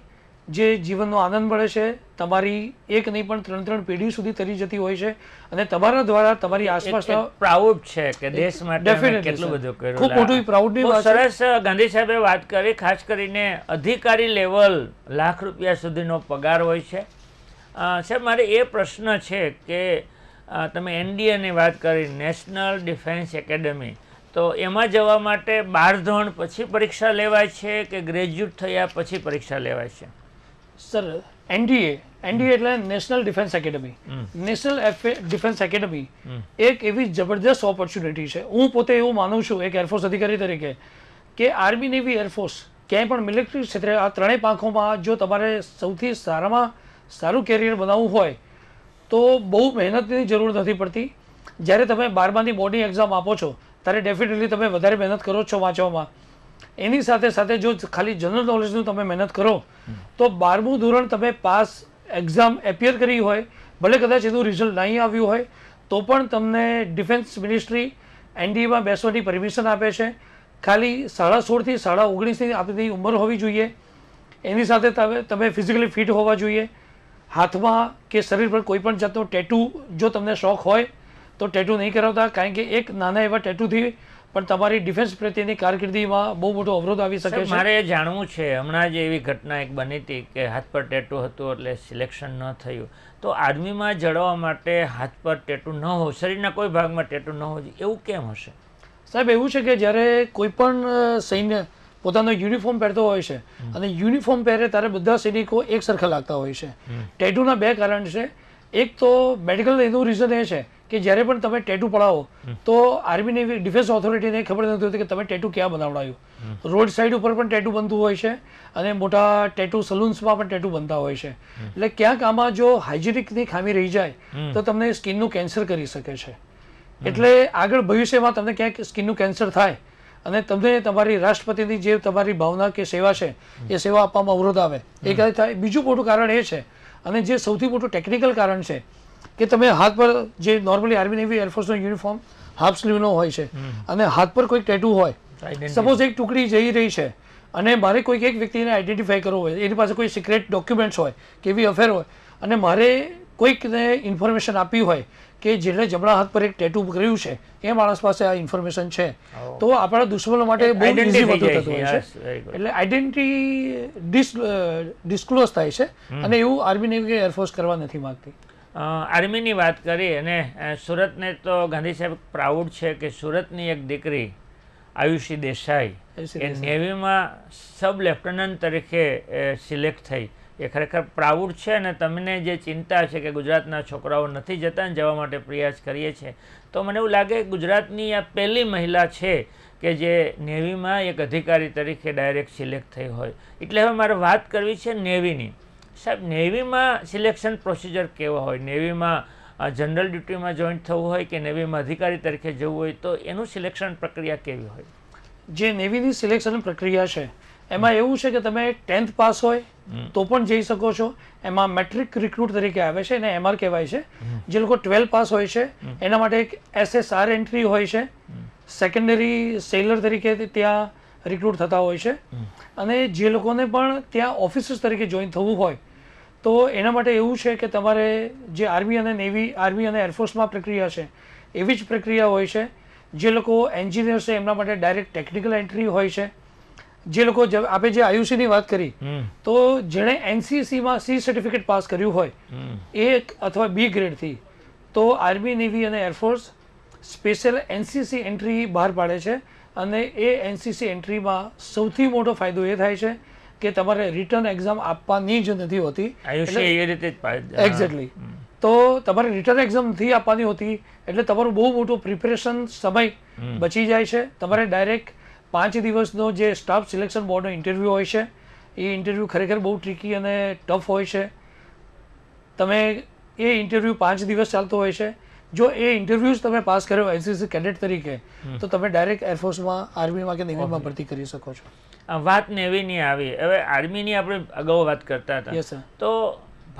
જે જીવનનો આનંદ મળે છે તમારી એક નહીં પણ ત્રણ ત્રણ પેઢી સુધી તરી જતી હોય છે અને તમારા દ્વારા તમારી આસપાસ પ્રાઉડ છે કે દેશ માટે કેટલું બધું કર્યું મોટું પ્રાઉડની સરસ ગાંધી સાહેબે વાત કરી ખાસ કરીને અધિકારી લેવલ લાખ રૂપિયા સુધીનો પગાર હોય છે સાહેબ મારે એ પ્રશ્ન છે કે તમે એનડીએની વાત કરી નેશનલ ડિફેન્સ એકેડમી તો એમાં જવા માટે બાર ધોરણ પછી પરીક્ષા લેવાય છે કે ગ્રેજ્યુએટ થયા પછી પરીક્ષા લેવાય છે સર એનડીએ એનડીએ એટલે National defence Academy National defence Academy એક એવી જબરદસ્ત ઓપોર્ચ્યુનિટી છે હું પોતે એવું માનું છું એક એરફોર્સ અધિકારી તરીકે કે આર્મી નેવી એરફોર્સ ક્યાંય પણ મિલિટરી ક્ષેત્રે આ ત્રણેય પાંખોમાં જો તમારે સૌથી સારામાં સારું કેરિયર બનાવવું હોય તો બહુ મહેનતની જરૂર નથી પડતી જ્યારે તમે બારમાની બોર્ડની એક્ઝામ આપો છો ત્યારે ડેફિનેટલી તમે વધારે મહેનત કરો છો વાંચવામાં એની સાથે સાથે જો ખાલી જનરલ નોલેજનું તમે મહેનત કરો તો બારમું ધોરણ તમે પાસ એક્ઝામ એપિયર કરી હોય ભલે કદાચ એનું રિઝલ્ટ નહીં આવ્યું હોય તો પણ તમને ડિફેન્સ મિનિસ્ટ્રી એનડીએમાં બેસવાની પરમિશન આપે છે ખાલી સાડા સોળથી સાડા ઓગણીસની આપણી ઉંમર હોવી જોઈએ એની સાથે તમે તમે ફિઝિકલી ફિટ હોવા જોઈએ હાથમાં કે શરીર પર કોઈ પણ જાતનો ટેટુ જો તમને શોખ હોય તો ટેટુ નહીં કરાવતા કારણ કે એક નાના એવા ટેટુથી પણ તમારી ડિફેન્સ પ્રત્યેની કારકિર્દીમાં બહુ મોટો અવરોધ આવી શકે છે મારે જાણવું છે હમણાં જ એવી ઘટના એક બની હતી કે હાથ પર ટેટુ હતું એટલે સિલેક્શન ન થયું તો આર્મીમાં જળવા માટે હાથ પર ટેટુ ન હોય શરીરના કોઈ ભાગમાં ટેટુ ન હોય એવું કેમ હશે સાહેબ એવું છે કે જ્યારે કોઈ પણ સૈન્ય પોતાનો યુનિફોર્મ પહેરતો હોય છે અને યુનિફોર્મ પહેરે ત્યારે બધા સૈનિકો એક સરખા લાગતા હોય છે ટેટુના બે કારણ છે એક તો મેડિકલ એનું રીઝન એ છે કે જ્યારે પણ તમે ટેટુ પડાવો તો આર્મીની ડિફેન્સ ઓથોરિટીને ખબર નથી હોતી કે તમે ટેટુ ક્યાં બનાવડાયું રોડ સાઈડ ઉપર પણ ટેટુ બનતું હોય છે અને મોટા ટેટુ સલૂન્સમાં પણ ટેટુ બનતા હોય છે એટલે ક્યાંક આમાં જો હાઇજેનિકની ખામી રહી જાય તો તમને સ્કિનનું કેન્સર કરી શકે છે એટલે આગળ ભવિષ્યમાં તમને ક્યાંક સ્કિનનું કેન્સર થાય અને તમને તમારી રાષ્ટ્રપતિની જે તમારી ભાવના કે સેવા છે એ સેવા આપવામાં અવરોધ આવે એ કદાચ થાય બીજું મોટું કારણ એ છે અને જે સૌથી મોટું ટેકનિકલ કારણ છે કે તમે હાથ પર જે નોર્મલી આર્મી નેવી એરફોર્સનો યુનિફોર્મ હાફ સ્લીવનો હોય છે અને હાથ પર કોઈક ટેટુ હોય સપોઝ એક ટુકડી જઈ રહી છે અને મારે કોઈક એક વ્યક્તિને આઈડેન્ટિફાઈ કરવો હોય એની પાસે કોઈ સિક્રેટ ડોક્યુમેન્ટ્સ હોય કે એવી અફેર હોય અને મારે કોઈકને ઇન્ફોર્મેશન આપવી હોય કે જેણે જમણા હાથ પર એક ટેટુ કર્યું છે એ માણસ પાસે આ ઇન્ફોર્મેશન છે oh. તો આપણા દુશ્મનો માટે બહુ એટલે આઈડેન્ટિટી ડિસ ડિસ્ક્લોઝ થાય છે અને એવું આર્મીની કે એરફોર્સ કરવા નથી માગતી આર્મીની વાત કરી અને સુરતને તો ગાંધી સાહેબ પ્રાઉડ છે કે સુરતની એક દીકરી આયુષી દેસાઈ એ નેવીમાં સબ લેફ્ટનન્ટ તરીકે સિલેક્ટ થઈ એ ખરેખર પ્રાઉડ છે અને તમને જે ચિંતા છે કે ગુજરાતના છોકરાઓ નથી જતા અને જવા માટે પ્રયાસ કરીએ છીએ તો મને એવું લાગે ગુજરાતની આ પહેલી મહિલા છે કે જે નેવીમાં એક અધિકારી તરીકે ડાયરેક્ટ સિલેક્ટ થઈ હોય એટલે હવે મારે વાત કરવી છે નેવીની સાહેબ નેવીમાં સિલેક્શન પ્રોસિજર કેવો હોય નેવીમાં જનરલ ડ્યુટીમાં જોઈન્ટ થવું હોય કે નેવીમાં અધિકારી તરીકે જવું હોય તો એનું સિલેક્શન પ્રક્રિયા કેવી હોય જે નેવીની સિલેક્શન પ્રક્રિયા છે એમાં એવું છે કે તમે ટેન્થ પાસ હોય તો પણ જઈ શકો છો એમાં મેટ્રિક રિક્રુટ તરીકે આવે છે એને એમઆર કહેવાય છે જે લોકો ટ્વેલ્થ પાસ હોય છે એના માટે એક એસએસઆર એન્ટ્રી હોય છે સેકન્ડરી સેલર તરીકે ત્યાં રિક્રુટ થતા હોય છે અને જે લોકોને પણ ત્યાં ઓફિસર્સ તરીકે જોઈન થવું હોય તો એના માટે એવું છે કે તમારે જે આર્મી અને નેવી આર્મી અને એરફોર્સમાં પ્રક્રિયા છે એવી જ પ્રક્રિયા હોય છે જે લોકો એન્જિનિયર છે એમના માટે ડાયરેક્ટ ટેકનિકલ એન્ટ્રી હોય છે જે લોકો આપે જે ની વાત કરી તો જેણે એનસીસીમાં સી સર્ટિફિકેટ પાસ કર્યું હોય એ અથવા બી ગ્રેડ થી તો આર્મી નેવી અને એરફોર્સ સ્પેશિયલ એનસીસી એન્ટ્રી બહાર પાડે છે અને એ એનસીસી એન્ટ્રીમાં સૌથી મોટો ફાયદો એ થાય છે કે તમારે રિટર્ન એક્ઝામ આપવાની જ નથી હોતી એ રીતે એક્ઝેક્ટલી તો તમારે રિટર્ન એક્ઝામ નથી આપવાની હોતી એટલે તમારું બહુ મોટું પ્રિપેરેશન સમય બચી જાય છે તમારે ડાયરેક્ટ પાંચ દિવસનો જે સ્ટાફ સિલેક્શન બોર્ડનો ઇન્ટરવ્યૂ હોય છે એ ઇન્ટરવ્યૂ ખરેખર બહુ ટ્રીકી અને ટફ હોય છે તમે એ ઇન્ટરવ્યૂ પાંચ દિવસ ચાલતો હોય છે જો એ ઇન્ટરવ્યૂ તમે પાસ કર્યો એનસીસી કેડેટ તરીકે તો તમે ડાયરેક્ટ એરફોર્સમાં આર્મીમાં કે નેવીમાં ભરતી કરી શકો છો વાત નેવીની આવી હવે આર્મીની આપણે અગાઉ વાત કરતા હતા તો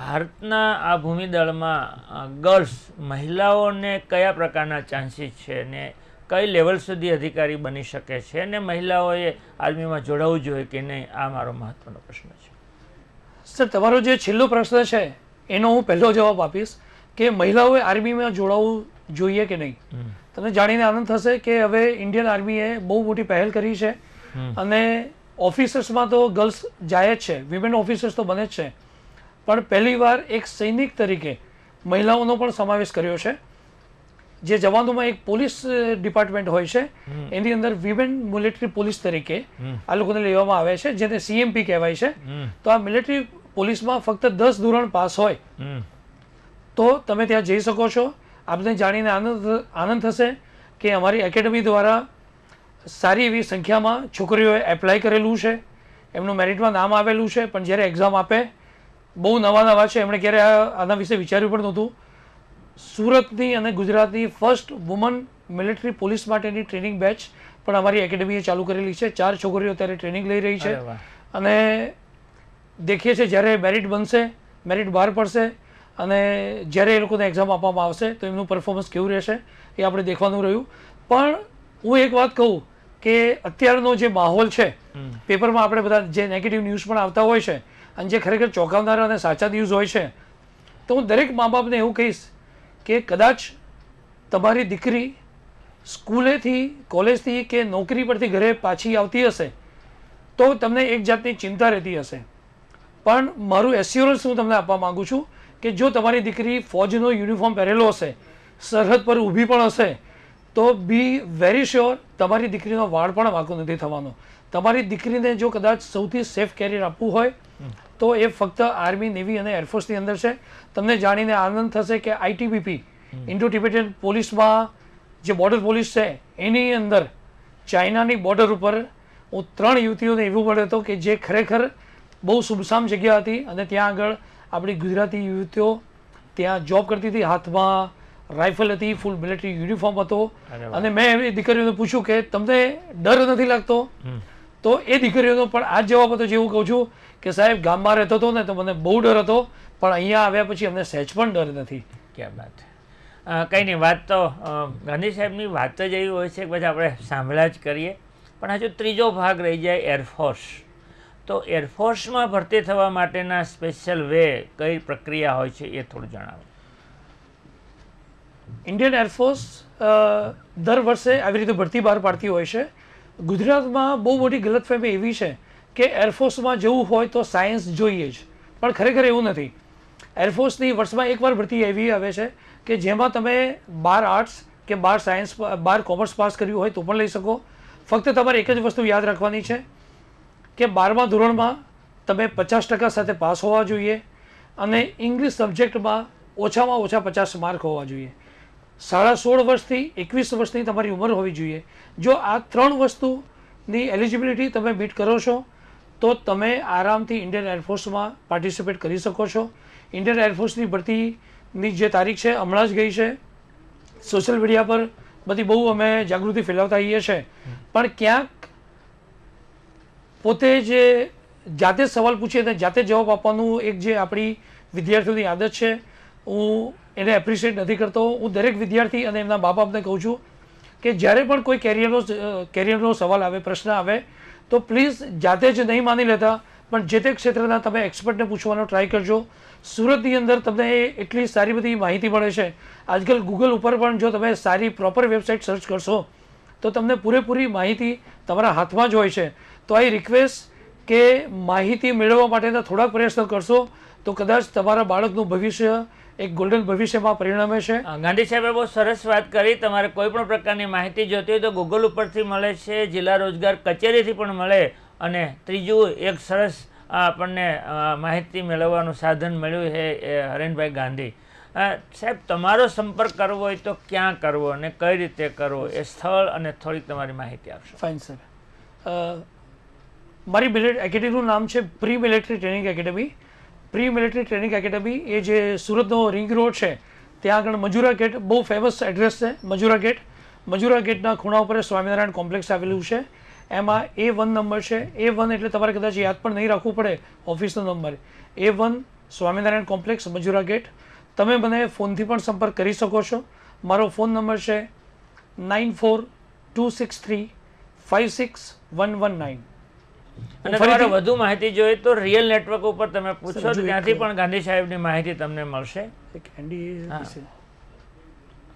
ભારતના આ ભૂમિદળમાં ગર્લ્સ મહિલાઓને કયા પ્રકારના ચાન્સીસ છે ને કઈ લેવલ સુધી અધિકારી બની શકે છે અને મહિલાઓએ આર્મીમાં જોડાવવું જોઈએ કે નહીં આ મારો મહત્ત્વનો પ્રશ્ન છે સર તમારો જે છેલ્લો પ્રશ્ન છે એનો હું પહેલો જવાબ આપીશ કે મહિલાઓએ આર્મીમાં જોડાવવું જોઈએ કે નહીં તમને જાણીને આનંદ થશે કે હવે ઇન્ડિયન આર્મીએ બહુ મોટી પહેલ કરી છે અને ઓફિસર્સમાં તો ગર્લ્સ જાય જ છે વિમેન ઓફિસર્સ તો બને જ છે પણ પહેલી વાર એક સૈનિક તરીકે મહિલાઓનો પણ સમાવેશ કર્યો છે જે જવાનોમાં એક પોલીસ ડિપાર્ટમેન્ટ હોય છે એની અંદર વિમેન મિલિટરી પોલીસ તરીકે આ લોકોને લેવામાં આવે છે જેને સીએમપી કહેવાય છે તો આ મિલિટરી પોલીસમાં ફક્ત દસ ધોરણ પાસ હોય તો તમે ત્યાં જઈ શકો છો આપને જાણીને આનંદ આનંદ થશે કે અમારી એકેડમી દ્વારા સારી એવી સંખ્યામાં છોકરીઓએ એપ્લાય કરેલું છે એમનું મેરિટમાં નામ આવેલું છે પણ જ્યારે એક્ઝામ આપે બહુ નવા નવા છે એમણે ક્યારે આના વિશે વિચાર્યું પણ નહોતું સુરતની અને ગુજરાતની ફર્સ્ટ વુમન મિલિટરી પોલીસ માટેની ટ્રેનિંગ બેચ પણ અમારી એકેડમીએ ચાલુ કરેલી છે ચાર છોકરીઓ અત્યારે ટ્રેનિંગ લઈ રહી છે અને દેખીએ છીએ જ્યારે મેરિટ બનશે મેરિટ બહાર પડશે અને જ્યારે એ લોકોને એક્ઝામ આપવામાં આવશે તો એમનું પરફોર્મન્સ કેવું રહેશે એ આપણે દેખવાનું રહ્યું પણ હું એક વાત કહું કે અત્યારનો જે માહોલ છે પેપરમાં આપણે બધા જે નેગેટિવ ન્યૂઝ પણ આવતા હોય છે અને જે ખરેખર ચોંકાવનારા અને સાચા ન્યૂઝ હોય છે તો હું દરેક મા બાપને એવું કહીશ કે કદાચ તમારી દીકરી સ્કૂલેથી કોલેજથી કે નોકરી પરથી ઘરે પાછી આવતી હશે તો તમને એક જાતની ચિંતા રહેતી હશે પણ મારું એસ્યોરન્સ હું તમને આપવા માગું છું કે જો તમારી દીકરી ફોજનો યુનિફોર્મ પહેરેલો હશે સરહદ પર ઊભી પણ હશે તો બી વેરી શ્યોર તમારી દીકરીનો વાળ પણ વાંકો નથી થવાનો તમારી દીકરીને જો કદાચ સૌથી સેફ કેરિયર આપવું હોય તો એ ફક્ત આર્મી નેવી અને એરફોર્સની અંદર છે તમને જાણીને આનંદ થશે કે આઈટીબીપી ઇન્ડો ટિબેટન પોલીસમાં જે બોર્ડર પોલીસ છે એની અંદર ચાઇનાની બોર્ડર ઉપર હું ત્રણ યુવતીઓને એવું મળ્યો હતો કે જે ખરેખર બહુ શુભસામ જગ્યા હતી અને ત્યાં આગળ આપણી ગુજરાતી યુવતીઓ ત્યાં જોબ કરતી હતી હાથમાં રાઇફલ હતી ફૂલ મિલિટરી યુનિફોર્મ હતો અને મેં એમની દીકરીઓને પૂછ્યું કે તમને ડર નથી લાગતો તો એ દીકરીઓનો પણ આ જવાબ હતો જે હું કહું છું કે સાહેબ ગામમાં રહેતો હતો ને તો મને બહુ ડર હતો પણ અહીંયા આવ્યા પછી અમને સહેજ પણ ડર નથી ક્યાં વાત કંઈ નહીં વાત તો ગાંધી સાહેબની વાત જ એવી હોય છે કે પછી આપણે સાંભળ્યા જ કરીએ પણ હજુ ત્રીજો ભાગ રહી જાય એરફોર્સ તો એરફોર્સમાં ભરતી થવા માટેના સ્પેશિયલ વે કઈ પ્રક્રિયા હોય છે એ થોડું જણાવો ઇન્ડિયન એરફોર્સ દર વર્ષે આવી રીતે ભરતી બહાર પાડતી હોય છે ગુજરાતમાં બહુ મોટી ગલતફહેમી એવી છે કે એરફોર્સમાં જવું હોય તો સાયન્સ જોઈએ જ પણ ખરેખર એવું નથી એરફોર્સની વર્ષમાં એકવાર ભરતી એવી આવે છે કે જેમાં તમે બાર આર્ટ્સ કે બાર સાયન્સ બાર કોમર્સ પાસ કર્યું હોય તો પણ લઈ શકો ફક્ત તમારે એક જ વસ્તુ યાદ રાખવાની છે કે બારમા ધોરણમાં તમે પચાસ ટકા સાથે પાસ હોવા જોઈએ અને ઇંગ્લિશ સબ્જેક્ટમાં ઓછામાં ઓછા પચાસ માર્ક હોવા જોઈએ સાડા સોળ વર્ષથી એકવીસ વર્ષની તમારી ઉંમર હોવી જોઈએ જો આ ત્રણ વસ્તુની એલિજિબિલિટી તમે મીટ કરો છો તો તમે આરામથી ઇન્ડિયન એરફોર્સમાં પાર્ટિસિપેટ કરી શકો છો ઇન્ડિયન એરફોર્સની ભરતીની જે તારીખ છે હમણાં જ ગઈ છે સોશિયલ મીડિયા પર બધી બહુ અમે જાગૃતિ ફેલાવતા આવીએ છીએ પણ ક્યાંક પોતે જે જાતે સવાલ પૂછીએ અને જાતે જવાબ આપવાનું એક જે આપણી વિદ્યાર્થીઓની આદત છે હું એને એપ્રિશિએટ નથી કરતો હું દરેક વિદ્યાર્થી અને એમના મા બાપને કહું છું કે જ્યારે પણ કોઈ કેરિયરનો કેરિયરનો સવાલ આવે પ્રશ્ન આવે તો પ્લીઝ જાતે જ નહીં માની લેતા પણ જે તે ક્ષેત્રના તમે એક્સપર્ટને પૂછવાનો ટ્રાય કરજો સુરતની અંદર તમને એટલી સારી બધી માહિતી મળે છે આજકાલ ગૂગલ ઉપર પણ જો તમે સારી પ્રોપર વેબસાઇટ સર્ચ કરશો તો તમને પૂરેપૂરી માહિતી તમારા હાથમાં જ હોય છે તો આઈ રિક્વેસ્ટ કે માહિતી મેળવવા માટેના થોડાક પ્રયત્ન કરશો તો કદાચ તમારા બાળકનું ભવિષ્ય એક ગોલ્ડન ભવિષ્યમાં પરિણમે છે ગાંધી સાહેબે બહુ સરસ વાત કરી તમારે કોઈ પણ પ્રકારની માહિતી જોતી હોય તો ગૂગલ ઉપરથી મળે છે જિલ્લા રોજગાર કચેરીથી પણ મળે અને ત્રીજું એક સરસ આપણને માહિતી મેળવવાનું સાધન મળ્યું છે એ હરેનભાઈ ગાંધી સાહેબ તમારો સંપર્ક કરવો હોય તો ક્યાં કરવો અને કઈ રીતે કરવો એ સ્થળ અને થોડીક તમારી માહિતી આપશો ફાઇન સર મારી મિલિટ એકેડમીનું નામ છે pre military training academy pre military training academy એ જે સુરતનો રિંગ રોડ છે ત્યાં આગળ મજુરા ગેટ બહુ ફેમસ એડ્રેસ છે મજુરા ગેટ મજુરા ગેટના ખૂણા ઉપર સ્વામિનારાયણ કોમ્પ્લેક્સ આવેલું છે એમાં એ વન નંબર છે એ વન એટલે તમારે કદાચ યાદ પણ નહીં રાખવું પડે ઓફિસનો number A one Swaminarayan complex Majura gate તમે મને ફોનથી પણ સંપર્ક કરી શકો છો મારો ફોન નંબર છે nine four two six three five six one one nine અને તમારે વધુ માહિતી જોઈએ તો રિયલ નેટવર્ક ઉપર તમે પૂછો ત્યાંથી પણ ગાંધી સાહેબની માહિતી તમને મળશે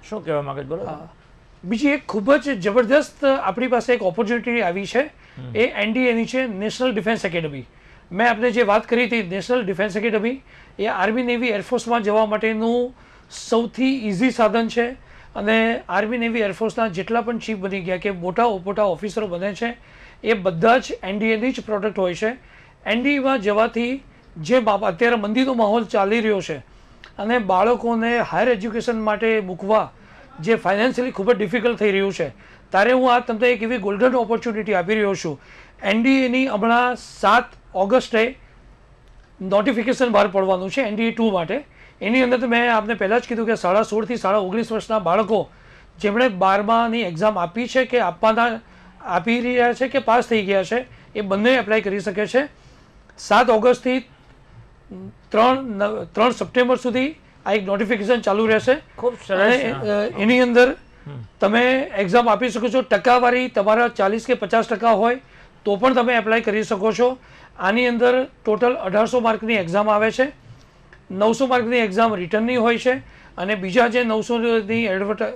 શું કહેવા માંગે બોલો બીજી એક ખૂબ જ જબરદસ્ત આપણી પાસે એક ઓપોર્ચ્યુનિટી આવી છે એ એનડીએની છે નેશનલ ડિફેન્સ એકેડમી મેં આપણે જે વાત કરી હતી નેશનલ ડિફેન્સ એકેડમી એ આર્મી નેવી એરફોર્સમાં જવા માટેનું સૌથી ઇઝી સાધન છે અને આર્મી નેવી એરફોર્સના જેટલા પણ ચીફ બની ગયા કે મોટા મોટા ઓફિસરો બને છે એ બધા જ એનડીએની જ પ્રોડક્ટ હોય છે એનડીએમાં જવાથી જે બાપ અત્યારે મંદીનો માહોલ ચાલી રહ્યો છે અને બાળકોને હાયર એજ્યુકેશન માટે મૂકવા જે ફાઇનાન્શિયલી ખૂબ જ ડિફિકલ્ટ થઈ રહ્યું છે ત્યારે હું આ તમને એક એવી ગોલ્ડન ઓપોર્ચ્યુનિટી આપી રહ્યો છું એનડીએની હમણાં સાત ઓગસ્ટે નોટિફિકેશન બહાર પડવાનું છે એનડીએ ટુ માટે એની અંદર તો મેં આપને પહેલાં જ કીધું કે સાડા સોળથી સાડા ઓગણીસ વર્ષના બાળકો જેમણે બારમાની એક્ઝામ આપી છે કે આપવાના આપી રહ્યા છે કે પાસ થઈ ગયા છે એ બંને એપ્લાય કરી શકે છે સાત ઓગસ્ટથી ત્રણ ત્રણ સપ્ટેમ્બર સુધી આ એક નોટિફિકેશન ચાલુ રહેશે ખૂબ સરસ એની અંદર તમે એક્ઝામ આપી શકો છો ટકાવારી તમારા ચાલીસ કે પચાસ ટકા હોય તો પણ તમે એપ્લાય કરી શકો છો આની અંદર ટોટલ અઢારસો માર્કની એક્ઝામ આવે છે નવસો માર્કની એક્ઝામ રિટર્નની હોય છે અને બીજા જે નવસોની એડવર્ટ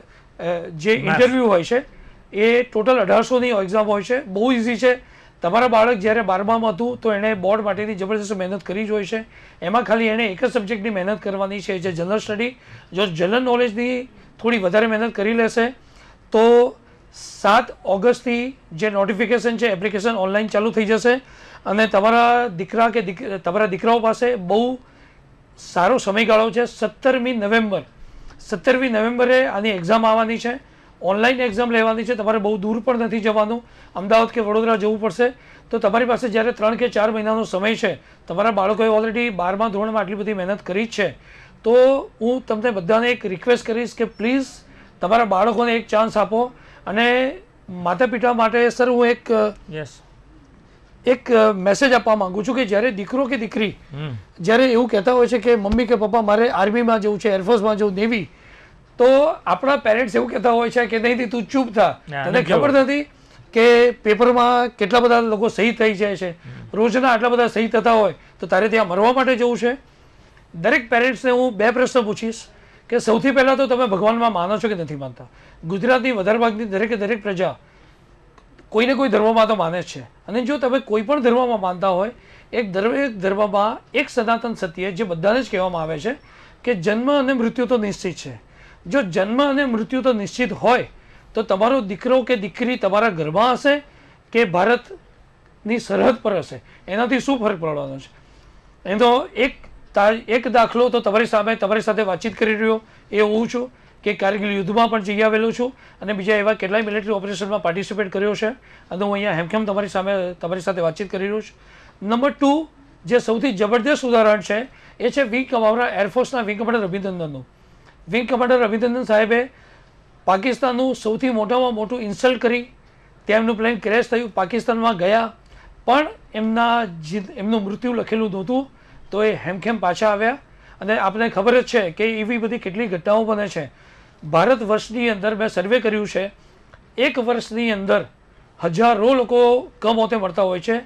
જે ઇન્ટરવ્યૂ હોય છે એ ટોટલ અઢારસોની એક્ઝામ હોય છે બહુ ઇઝી છે તમારા બાળક જ્યારે બારમામાં હતું તો એણે બોર્ડ માટેની જબરજસ્ત મહેનત કરી જ હોય છે એમાં ખાલી એણે એક જ સબ્જેક્ટની મહેનત કરવાની છે જે જનરલ સ્ટડી જો જનરલ નોલેજની થોડી વધારે મહેનત કરી લેશે તો સાત ઓગસ્ટથી જે નોટિફિકેશન છે એપ્લિકેશન ઓનલાઈન ચાલુ થઈ જશે અને તમારા દીકરા કે તમારા દીકરાઓ પાસે બહુ સારો સમયગાળો છે સત્તરમી નવેમ્બર સત્તરમી નવેમ્બરે આની એક્ઝામ આવવાની છે ઓનલાઈન એક્ઝામ લેવાની છે તમારે બહુ દૂર પણ નથી જવાનું અમદાવાદ કે વડોદરા જવું પડશે તો તમારી પાસે જ્યારે ત્રણ કે ચાર મહિનાનો સમય છે તમારા બાળકોએ ઓલરેડી બારમા ધોરણમાં આટલી બધી મહેનત કરી જ છે તો હું તમને બધાને એક રિક્વેસ્ટ કરીશ કે પ્લીઝ તમારા બાળકોને એક ચાન્સ આપો અને માતા પિતા માટે સર હું એક યસ એક મેસેજ આપવા માંગુ છું કે જ્યારે દીકરો કે દીકરી જ્યારે એવું કહેતા હોય છે કે મમ્મી કે પપ્પા મારે આર્મીમાં જવું છે એરફોર્સમાં જવું નેવી તો આપણા પેરેન્ટ્સ એવું કહેતા હોય છે કે નહીંથી તું ચૂપ થા તને ખબર નથી કે પેપરમાં કેટલા બધા લોકો સહી થઈ જાય છે રોજના આટલા બધા સહી થતા હોય તો તારે ત્યાં મરવા માટે જવું છે દરેક પેરેન્ટ્સને હું બે પ્રશ્ન પૂછીશ કે સૌથી પહેલાં તો તમે ભગવાનમાં માનો છો કે નથી માનતા ગુજરાતની વધારે ભાગની દરેકે દરેક પ્રજા કોઈને કોઈ ધર્મમાં તો માને જ છે અને જો તમે કોઈ પણ ધર્મમાં માનતા હોય એક ધર્મ એક ધર્મમાં એક સનાતન સત્ય જે બધાને જ કહેવામાં આવે છે કે જન્મ અને મૃત્યુ તો નિશ્ચિત છે જો જન્મ અને મૃત્યુ તો નિશ્ચિત હોય તો તમારો દીકરો કે દીકરી તમારા ઘરમાં હશે કે ભારતની સરહદ પર હશે એનાથી શું ફરક પડવાનો છે એનો એક એક દાખલો તો તમારી સામે તમારી સાથે વાતચીત કરી રહ્યો એ હું છું કે કારગિલ યુદ્ધમાં પણ જઈ આવેલો છું અને બીજા એવા કેટલાય મિલિટરી ઓપરેશનમાં પાર્ટિસિપેટ કર્યો છે અને હું અહીંયા હેમખેમ તમારી સામે તમારી સાથે વાતચીત કરી રહ્યો છું નંબર ટુ જે સૌથી જબરદસ્ત ઉદાહરણ છે એ છે વિંગ કમાવરા એરફોર્સના વિંગ કમાન્ડર અભિનંદનનું વિંગ કમાન્ડર અભિનંદન સાહેબે પાકિસ્તાનનું સૌથી મોટામાં મોટું ઇન્સલ્ટ કરી તેમનું પ્લેન ક્રેશ થયું પાકિસ્તાનમાં ગયા પણ એમના એમનું મૃત્યુ લખેલું નહોતું તો એ હેમખેમ પાછા આવ્યા અને આપણે ખબર જ છે કે એવી બધી કેટલી ઘટનાઓ બને છે ભારત વર્ષની અંદર મેં સર્વે કર્યું છે એક વર્ષની અંદર હજારો લોકો કમોતે મળતા હોય છે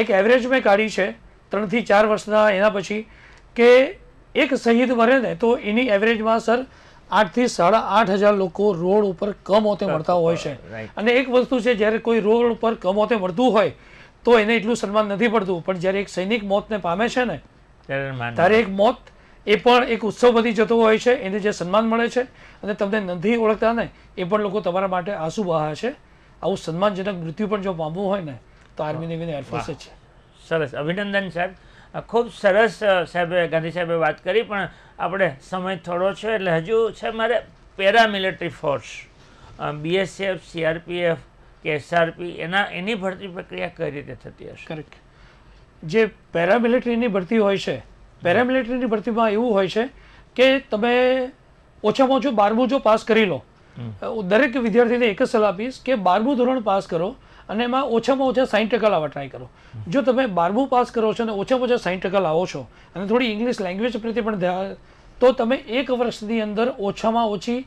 એક એવરેજ મેં કાઢી છે ત્રણથી ચાર વર્ષના એના પછી કે એક શહીદ મરે ને તો એની એવરેજમાં સર આઠથી સાડા આઠ હજાર લોકો રોડ ઉપર કમોતે મળતા હોય છે અને એક વસ્તુ છે જ્યારે કોઈ રોડ ઉપર કમોતે મળતું હોય તો એને એટલું સન્માન નથી પડતું પણ જ્યારે એક સૈનિક મોતને પામે છે ને ત્યારે એક મોત એ પણ એક ઉત્સવ બની જતો હોય છે એને જે સન્માન મળે છે અને તમને નથી ઓળખતા ને એ પણ લોકો તમારા માટે આંસુ બહા છે આવું સન્માનજનક મૃત્યુ પણ જો પામવું હોય ને તો આર્મી નેવી ને એરફોર્સ જ છે સરસ અભિનંદન સાહેબ ખૂબ સરસ સાહેબે ગાંધી સાહેબે વાત કરી પણ આપણે સમય થોડો છે એટલે હજુ છે મારે પેરામિલિટરી ફોર્સ બીએસએફ સીઆરપીએફ કે એસઆરપી એના એની ભરતી પ્રક્રિયા કઈ રીતે થતી હશે કરેક્ટ જે પેરામિલિટરીની ભરતી હોય છે પેરામિલિટરીની ભરતીમાં એવું હોય છે કે તમે ઓછામાં ઓછું બારમું જો પાસ કરી લો દરેક વિદ્યાર્થીને એક જ સલાહ આપીશ કે બારમું ધોરણ પાસ કરો અને એમાં ઓછામાં ઓછા સાઠ ટકા લાવવા ટ્રાય કરો જો તમે બારમું પાસ કરો છો અને ઓછામાં ઓછા સાઠ ટકા લાવો છો અને થોડી ઇંગ્લિશ લેંગ્વેજ પ્રત્યે પણ ધ્યાન તો તમે એક વર્ષની અંદર ઓછામાં ઓછી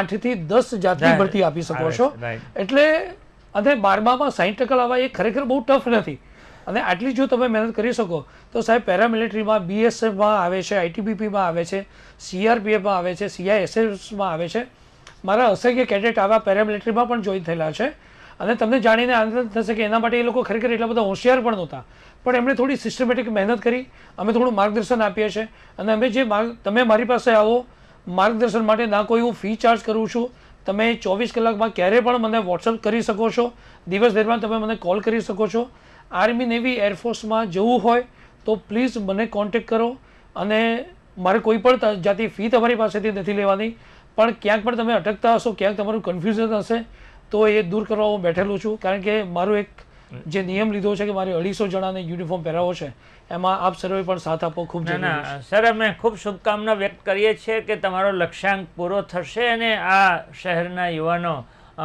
આઠથી દસ જાતની ભરતી આપી શકો છો એટલે અને બારમામાં સાઠ ટકા લાવવા એ ખરેખર બહુ ટફ નથી અને આટલી જો તમે મહેનત કરી શકો તો સાહેબ પેરામિલિટરીમાં બીએસએફમાં આવે છે આઈટીબીપીમાં આવે છે સીઆરપીએફમાં આવે છે સીઆઈએસએફમાં આવે છે મારા અસંખ્ય કેડેટ આવા પેરામિલિટરીમાં પણ જોઈન થયેલા છે અને તમને જાણીને આનંદ થશે કે એના માટે એ લોકો ખરેખર એટલા બધા હોશિયાર પણ નહોતા પણ એમણે થોડી સિસ્ટમેટિક મહેનત કરી અમે થોડું માર્ગદર્શન આપીએ છીએ અને અમે જે માર્ગ તમે મારી પાસે આવો માર્ગદર્શન માટે ના કોઈ હું ફી ચાર્જ કરું છું તમે ચોવીસ કલાકમાં ક્યારે પણ મને વોટ્સઅપ કરી શકો છો દિવસ દરમિયાન તમે મને કોલ કરી શકો છો આર્મી નેવી એરફોર્સમાં જવું હોય તો પ્લીઝ મને કોન્ટેક કરો અને મારે કોઈ પણ જાતિ ફી તમારી પાસેથી નથી લેવાની પણ ક્યાંક પણ તમે અટકતા હશો ક્યાંક તમારું કન્ફ્યુઝન હશે તો એ દૂર કરવા હું બેઠેલું છું કારણ કે મારો એક જે નિયમ લીધો છે કે મારે અઢીસો જણાને યુનિફોર્મ પહેરાવો છે એમાં આપ સર્વે પણ સાથ આપો ખૂબ ના સર અમે ખૂબ શુભકામના વ્યક્ત કરીએ છીએ કે તમારો લક્ષ્યાંક પૂરો થશે અને આ શહેરના યુવાનો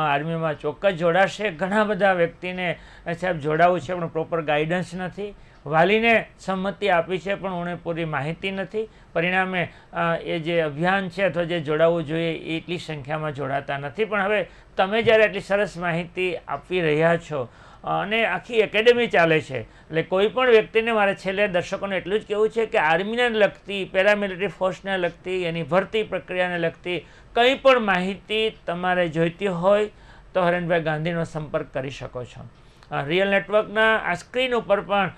આર્મીમાં ચોક્કસ જોડાશે ઘણા બધા વ્યક્તિને સાહેબ જોડાવું છે પણ પ્રોપર ગાઈડન્સ નથી વાલીને સંમતિ આપી છે પણ ઓણે પૂરી માહિતી નથી પરિણામે એ જે અભિયાન છે અથવા જે જોડાવવું જોઈએ એટલી સંખ્યામાં જોડાતા નથી પણ હવે તમે જ્યારે આટલી સરસ માહિતી આપી રહ્યા છો અને આખી એકેડેમી ચાલે છે એટલે કોઈ પણ વ્યક્તિને મારે છેલ્લે દર્શકોને એટલું જ કહેવું છે કે આર્મીને લગતી પેરામિલિટરી ફોર્સને લગતી એની ભરતી પ્રક્રિયાને લગતી કંઈ પણ માહિતી તમારે જોઈતી હોય તો હરેનભાઈ ગાંધીનો સંપર્ક કરી શકો છો રિયલ નેટવર્કના આ સ્ક્રીન ઉપર પણ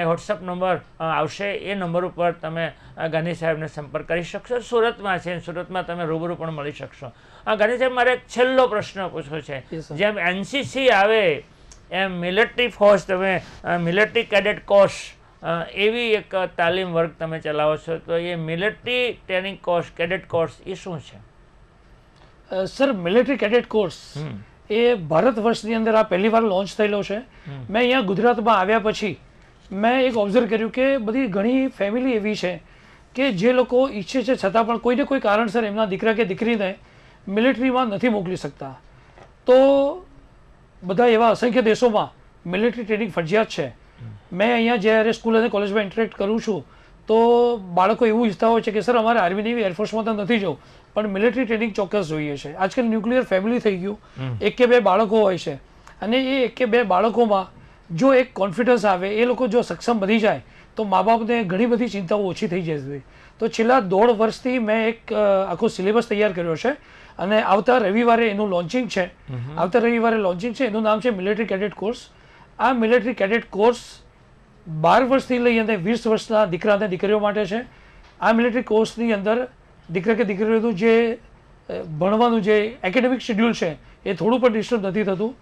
એ વોટ્સઅપ નંબર આવશે એ નંબર ઉપર તમે ગાંધી સાહેબને સંપર્ક કરી શકશો સુરતમાં છે સુરતમાં તમે રૂબરૂ પણ મળી શકશો ગાંધી સાહેબ મારે છેલ્લો પ્રશ્ન પૂછવો છે જેમ એનસીસી આવે એમ મિલિટરી ફોર્સ તમે મિલિટરી કેડેટ કોર્સ એવી એક તાલીમ વર્ગ તમે ચલાવો છો તો એ military training course cadet course એ શું છે સર મિલિટરી કેડેટ કોર્સ એ ભારત વર્ષની અંદર આ પહેલી વાર લોન્ચ થયેલો છે મેં અહીંયા ગુજરાતમાં આવ્યા પછી મેં એક ઓબ્ઝર્વ કર્યું કે બધી ઘણી ફેમિલી એવી છે કે જે લોકો ઈચ્છે છે છતાં પણ કોઈને કોઈ કારણસર એમના દીકરા કે દીકરીને મિલિટરીમાં નથી મોકલી શકતા તો બધા એવા અસંખ્ય દેશોમાં મિલિટરી ટ્રેનિંગ ફરજિયાત છે મેં અહીંયા જ્યારે સ્કૂલ અને કોલેજમાં ઇન્ટરેક્ટ કરું છું તો બાળકો એવું ઈચ્છતા હોય છે કે સર અમારે આર્મીની એરફોર્સમાં તો નથી જવું પણ મિલિટરી ટ્રેનિંગ ચોક્કસ જોઈએ છે આજકાલ ન્યુક્લિયર ફેમિલી થઈ ગયું એક કે બે બાળકો હોય છે અને એ એક કે બે બાળકોમાં જો એક કોન્ફિડન્સ આવે એ લોકો જો સક્ષમ બની જાય તો મા બાપને ઘણી બધી ચિંતાઓ ઓછી થઈ જશે તો છેલ્લા દોઢ વર્ષથી મેં એક આખો સિલેબસ તૈયાર કર્યો છે અને આવતા રવિવારે એનું લોન્ચિંગ છે આવતા રવિવારે લોન્ચિંગ છે એનું નામ છે મિલિટરી કેડેટ કોર્સ આ મિલિટરી કેડેટ કોર્સ બાર વર્ષથી લઈ અને વીસ વર્ષના દીકરા અને દીકરીઓ માટે છે આ મિલિટરી કોર્સની અંદર દીકરા કે દીકરીઓનું જે ભણવાનું જે એકેડેમિક શેડ્યુલ છે એ થોડું પણ ડિસ્ટર્બ નથી થતું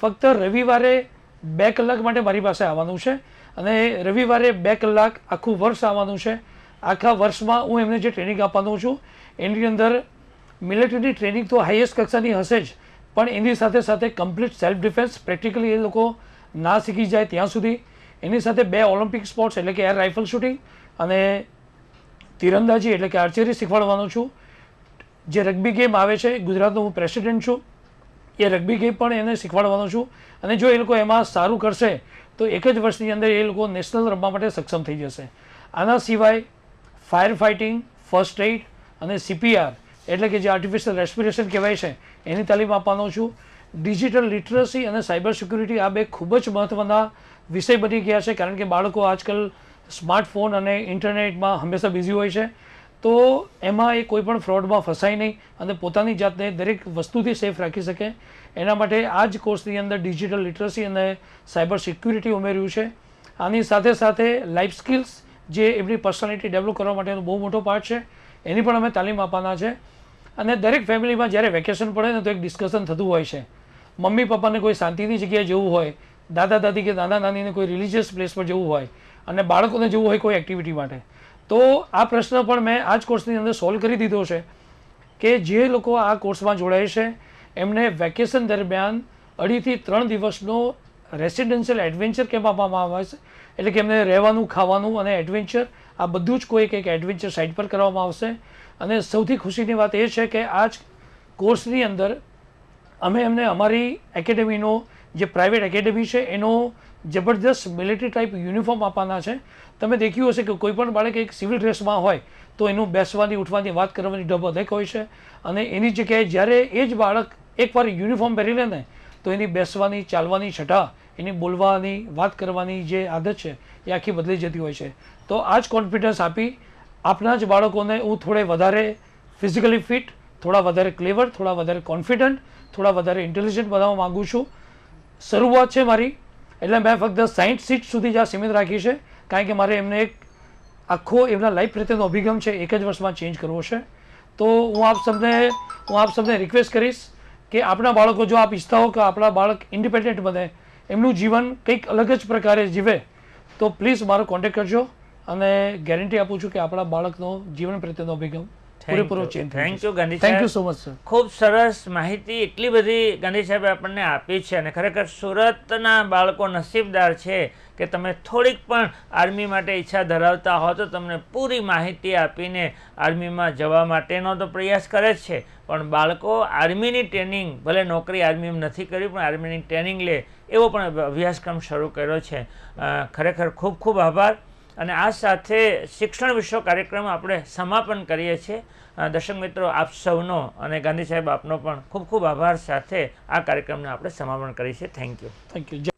ફક્ત રવિવારે બે કલાક માટે મારી પાસે આવવાનું છે અને રવિવારે બે કલાક આખું વર્ષ આવવાનું છે આખા વર્ષમાં હું એમને જે ટ્રેનિંગ આપવાનો છું એની અંદર મિલિટરીની ટ્રેનિંગ તો હાઈએસ્ટ કક્ષાની હશે જ પણ એની સાથે સાથે કમ્પ્લીટ સેલ્ફ ડિફેન્સ પ્રેક્ટિકલી એ લોકો ના શીખી જાય ત્યાં સુધી એની સાથે બે ઓલિમ્પિક સ્પોર્ટ્સ એટલે કે એર રાઇફલ શૂટિંગ અને તીરંદાજી એટલે કે આર્ચરી શીખવાડવાનો છું જે રગ્બી ગેમ આવે છે ગુજરાતનો હું પ્રેસિડેન્ટ છું એ રગ્બી ગેમ પણ એને શીખવાડવાનો છું અને જો એ લોકો એમાં સારું કરશે તો એક જ વર્ષની અંદર એ લોકો નેશનલ રમવા માટે સક્ષમ થઈ જશે આના સિવાય ફાયર ફાઇટિંગ ફર્સ્ટ એઇડ અને સીપીઆર એટલે કે જે આર્ટિફિશિયલ રેસ્પિરેશન કહેવાય છે એની તાલીમ આપવાનો છું ડિજિટલ લિટરસી અને સાયબર સિક્યુરિટી આ બે ખૂબ જ મહત્ત્વના વિષય બની ગયા છે કારણ કે બાળકો આજકાલ સ્માર્ટફોન અને ઇન્ટરનેટમાં હંમેશા બિઝી હોય છે તો એમાં એ કોઈપણ ફ્રોડમાં ફસાય નહીં અને પોતાની જાતને દરેક વસ્તુથી સેફ રાખી શકે એના માટે આ જ કોર્સની અંદર ડિજિટલ લિટરસી અને સાયબર સિક્યુરિટી ઉમેર્યું છે આની સાથે સાથે લાઇફ સ્કિલ્સ જે એમની પર્સનાલિટી ડેવલપ કરવા માટેનો બહુ મોટો પાર્ટ છે એની પણ અમે તાલીમ આપવાના છે અને દરેક ફેમિલીમાં જ્યારે વેકેશન પડે ને તો એક ડિસ્કશન થતું હોય છે મમ્મી પપ્પાને કોઈ શાંતિની જગ્યાએ જવું હોય દાદા દાદી કે નાના નાનીને કોઈ રિલિજિયસ પ્લેસ પર જવું હોય અને બાળકોને જવું હોય કોઈ એક્ટિવિટી માટે તો આ પ્રશ્ન પણ મેં આ જ કોર્સની અંદર સોલ્વ કરી દીધો છે કે જે લોકો આ કોર્સમાં જોડાય છે એમને વેકેશન દરમિયાન અઢીથી ત્રણ દિવસનો રેસિડેન્શિયલ એડવેન્ચર કેમ્પ આપવામાં આવે છે એટલે કે એમને રહેવાનું ખાવાનું અને એડવેન્ચર આ બધું જ કોઈ એક એડવેન્ચર સાઇટ પર કરવામાં આવશે અને સૌથી ખુશીની વાત એ છે કે આ જ કોર્સની અંદર અમે એમને અમારી એકેડેમીનો જે પ્રાઇવેટ એકેડેમી છે એનો જબરજસ્ત મિલિટરી ટાઈપ યુનિફોર્મ આપવાના છે તમે દેખ્યું હશે કે કોઈપણ બાળક એક સિવિલ ડ્રેસમાં હોય તો એનું બેસવાની ઉઠવાની વાત કરવાની ડબ અધેક હોય છે અને એની જગ્યાએ જ્યારે એ જ બાળક એકવાર યુનિફોર્મ પહેરી લે ને તો એની બેસવાની ચાલવાની છટા એની બોલવાની વાત કરવાની જે આદત છે એ આખી બદલી જતી હોય છે તો આ જ કોન્ફિડન્સ આપી આપના જ બાળકોને હું થોડે વધારે ફિઝિકલી ફિટ થોડા વધારે ક્લેવર થોડા વધારે કોન્ફિડન્ટ થોડા વધારે ઇન્ટેલિજન્ટ બનાવવા માગું છું શરૂઆત છે મારી એટલે મેં ફક્ત સાઠ સીટ સુધી જ આ સીમિત રાખી છે કારણ કે મારે એમને એક આખો એમના લાઈફ પ્રત્યેનો અભિગમ છે એક જ વર્ષમાં ચેન્જ કરવો છે તો હું આપ સૌને હું આપ સૌને રિક્વેસ્ટ કરીશ કે આપણા બાળકો જો આપ ઈચ્છતા હો કે આપણા બાળક ઇન્ડિપેન્ડન્ટ બને એમનું જીવન કંઈક અલગ જ પ્રકારે જીવે તો પ્લીઝ મારો કોન્ટેક્ટ કરજો અને ગેરંટી આપું છું કે આપણા બાળકનો જીવન પ્રત્યેનો અભિગમ પૂરેપૂરો change thank you Gandhi thank you so much sir ખૂબ સરસ માહિતી એટલી બધી ગાંધી સાહેબે આપણને આપી છે અને ખરેખર સુરતના બાળકો નસીબદાર છે કે તમે થોડીક પણ આર્મી માટે ઈચ્છા ધરાવતા હો તો તમને પૂરી માહિતી આપીને આર્મીમાં જવા માટેનો તો પ્રયાસ કરે જ છે પણ બાળકો આર્મીની ટ્રેનિંગ ભલે નોકરી આર્મીમાં નથી કરવી પણ આર્મીની ટ્રેનિંગ લે એવો પણ અભ્યાસક્રમ શરૂ કર્યો છે ખરેખર ખૂબ ખૂબ આભાર અને આ સાથે શિક્ષણ વિશ્વ કાર્યક્રમ આપણે સમાપન કરીએ છીએ દર્શક મિત્રો આપ સૌનો અને ગાંધી સાહેબ આપનો પણ ખૂબ ખૂબ આભાર સાથે આ કાર્યક્રમને આપણે સમાપન કરીએ છીએ થેન્ક યુ થેન્ક યુ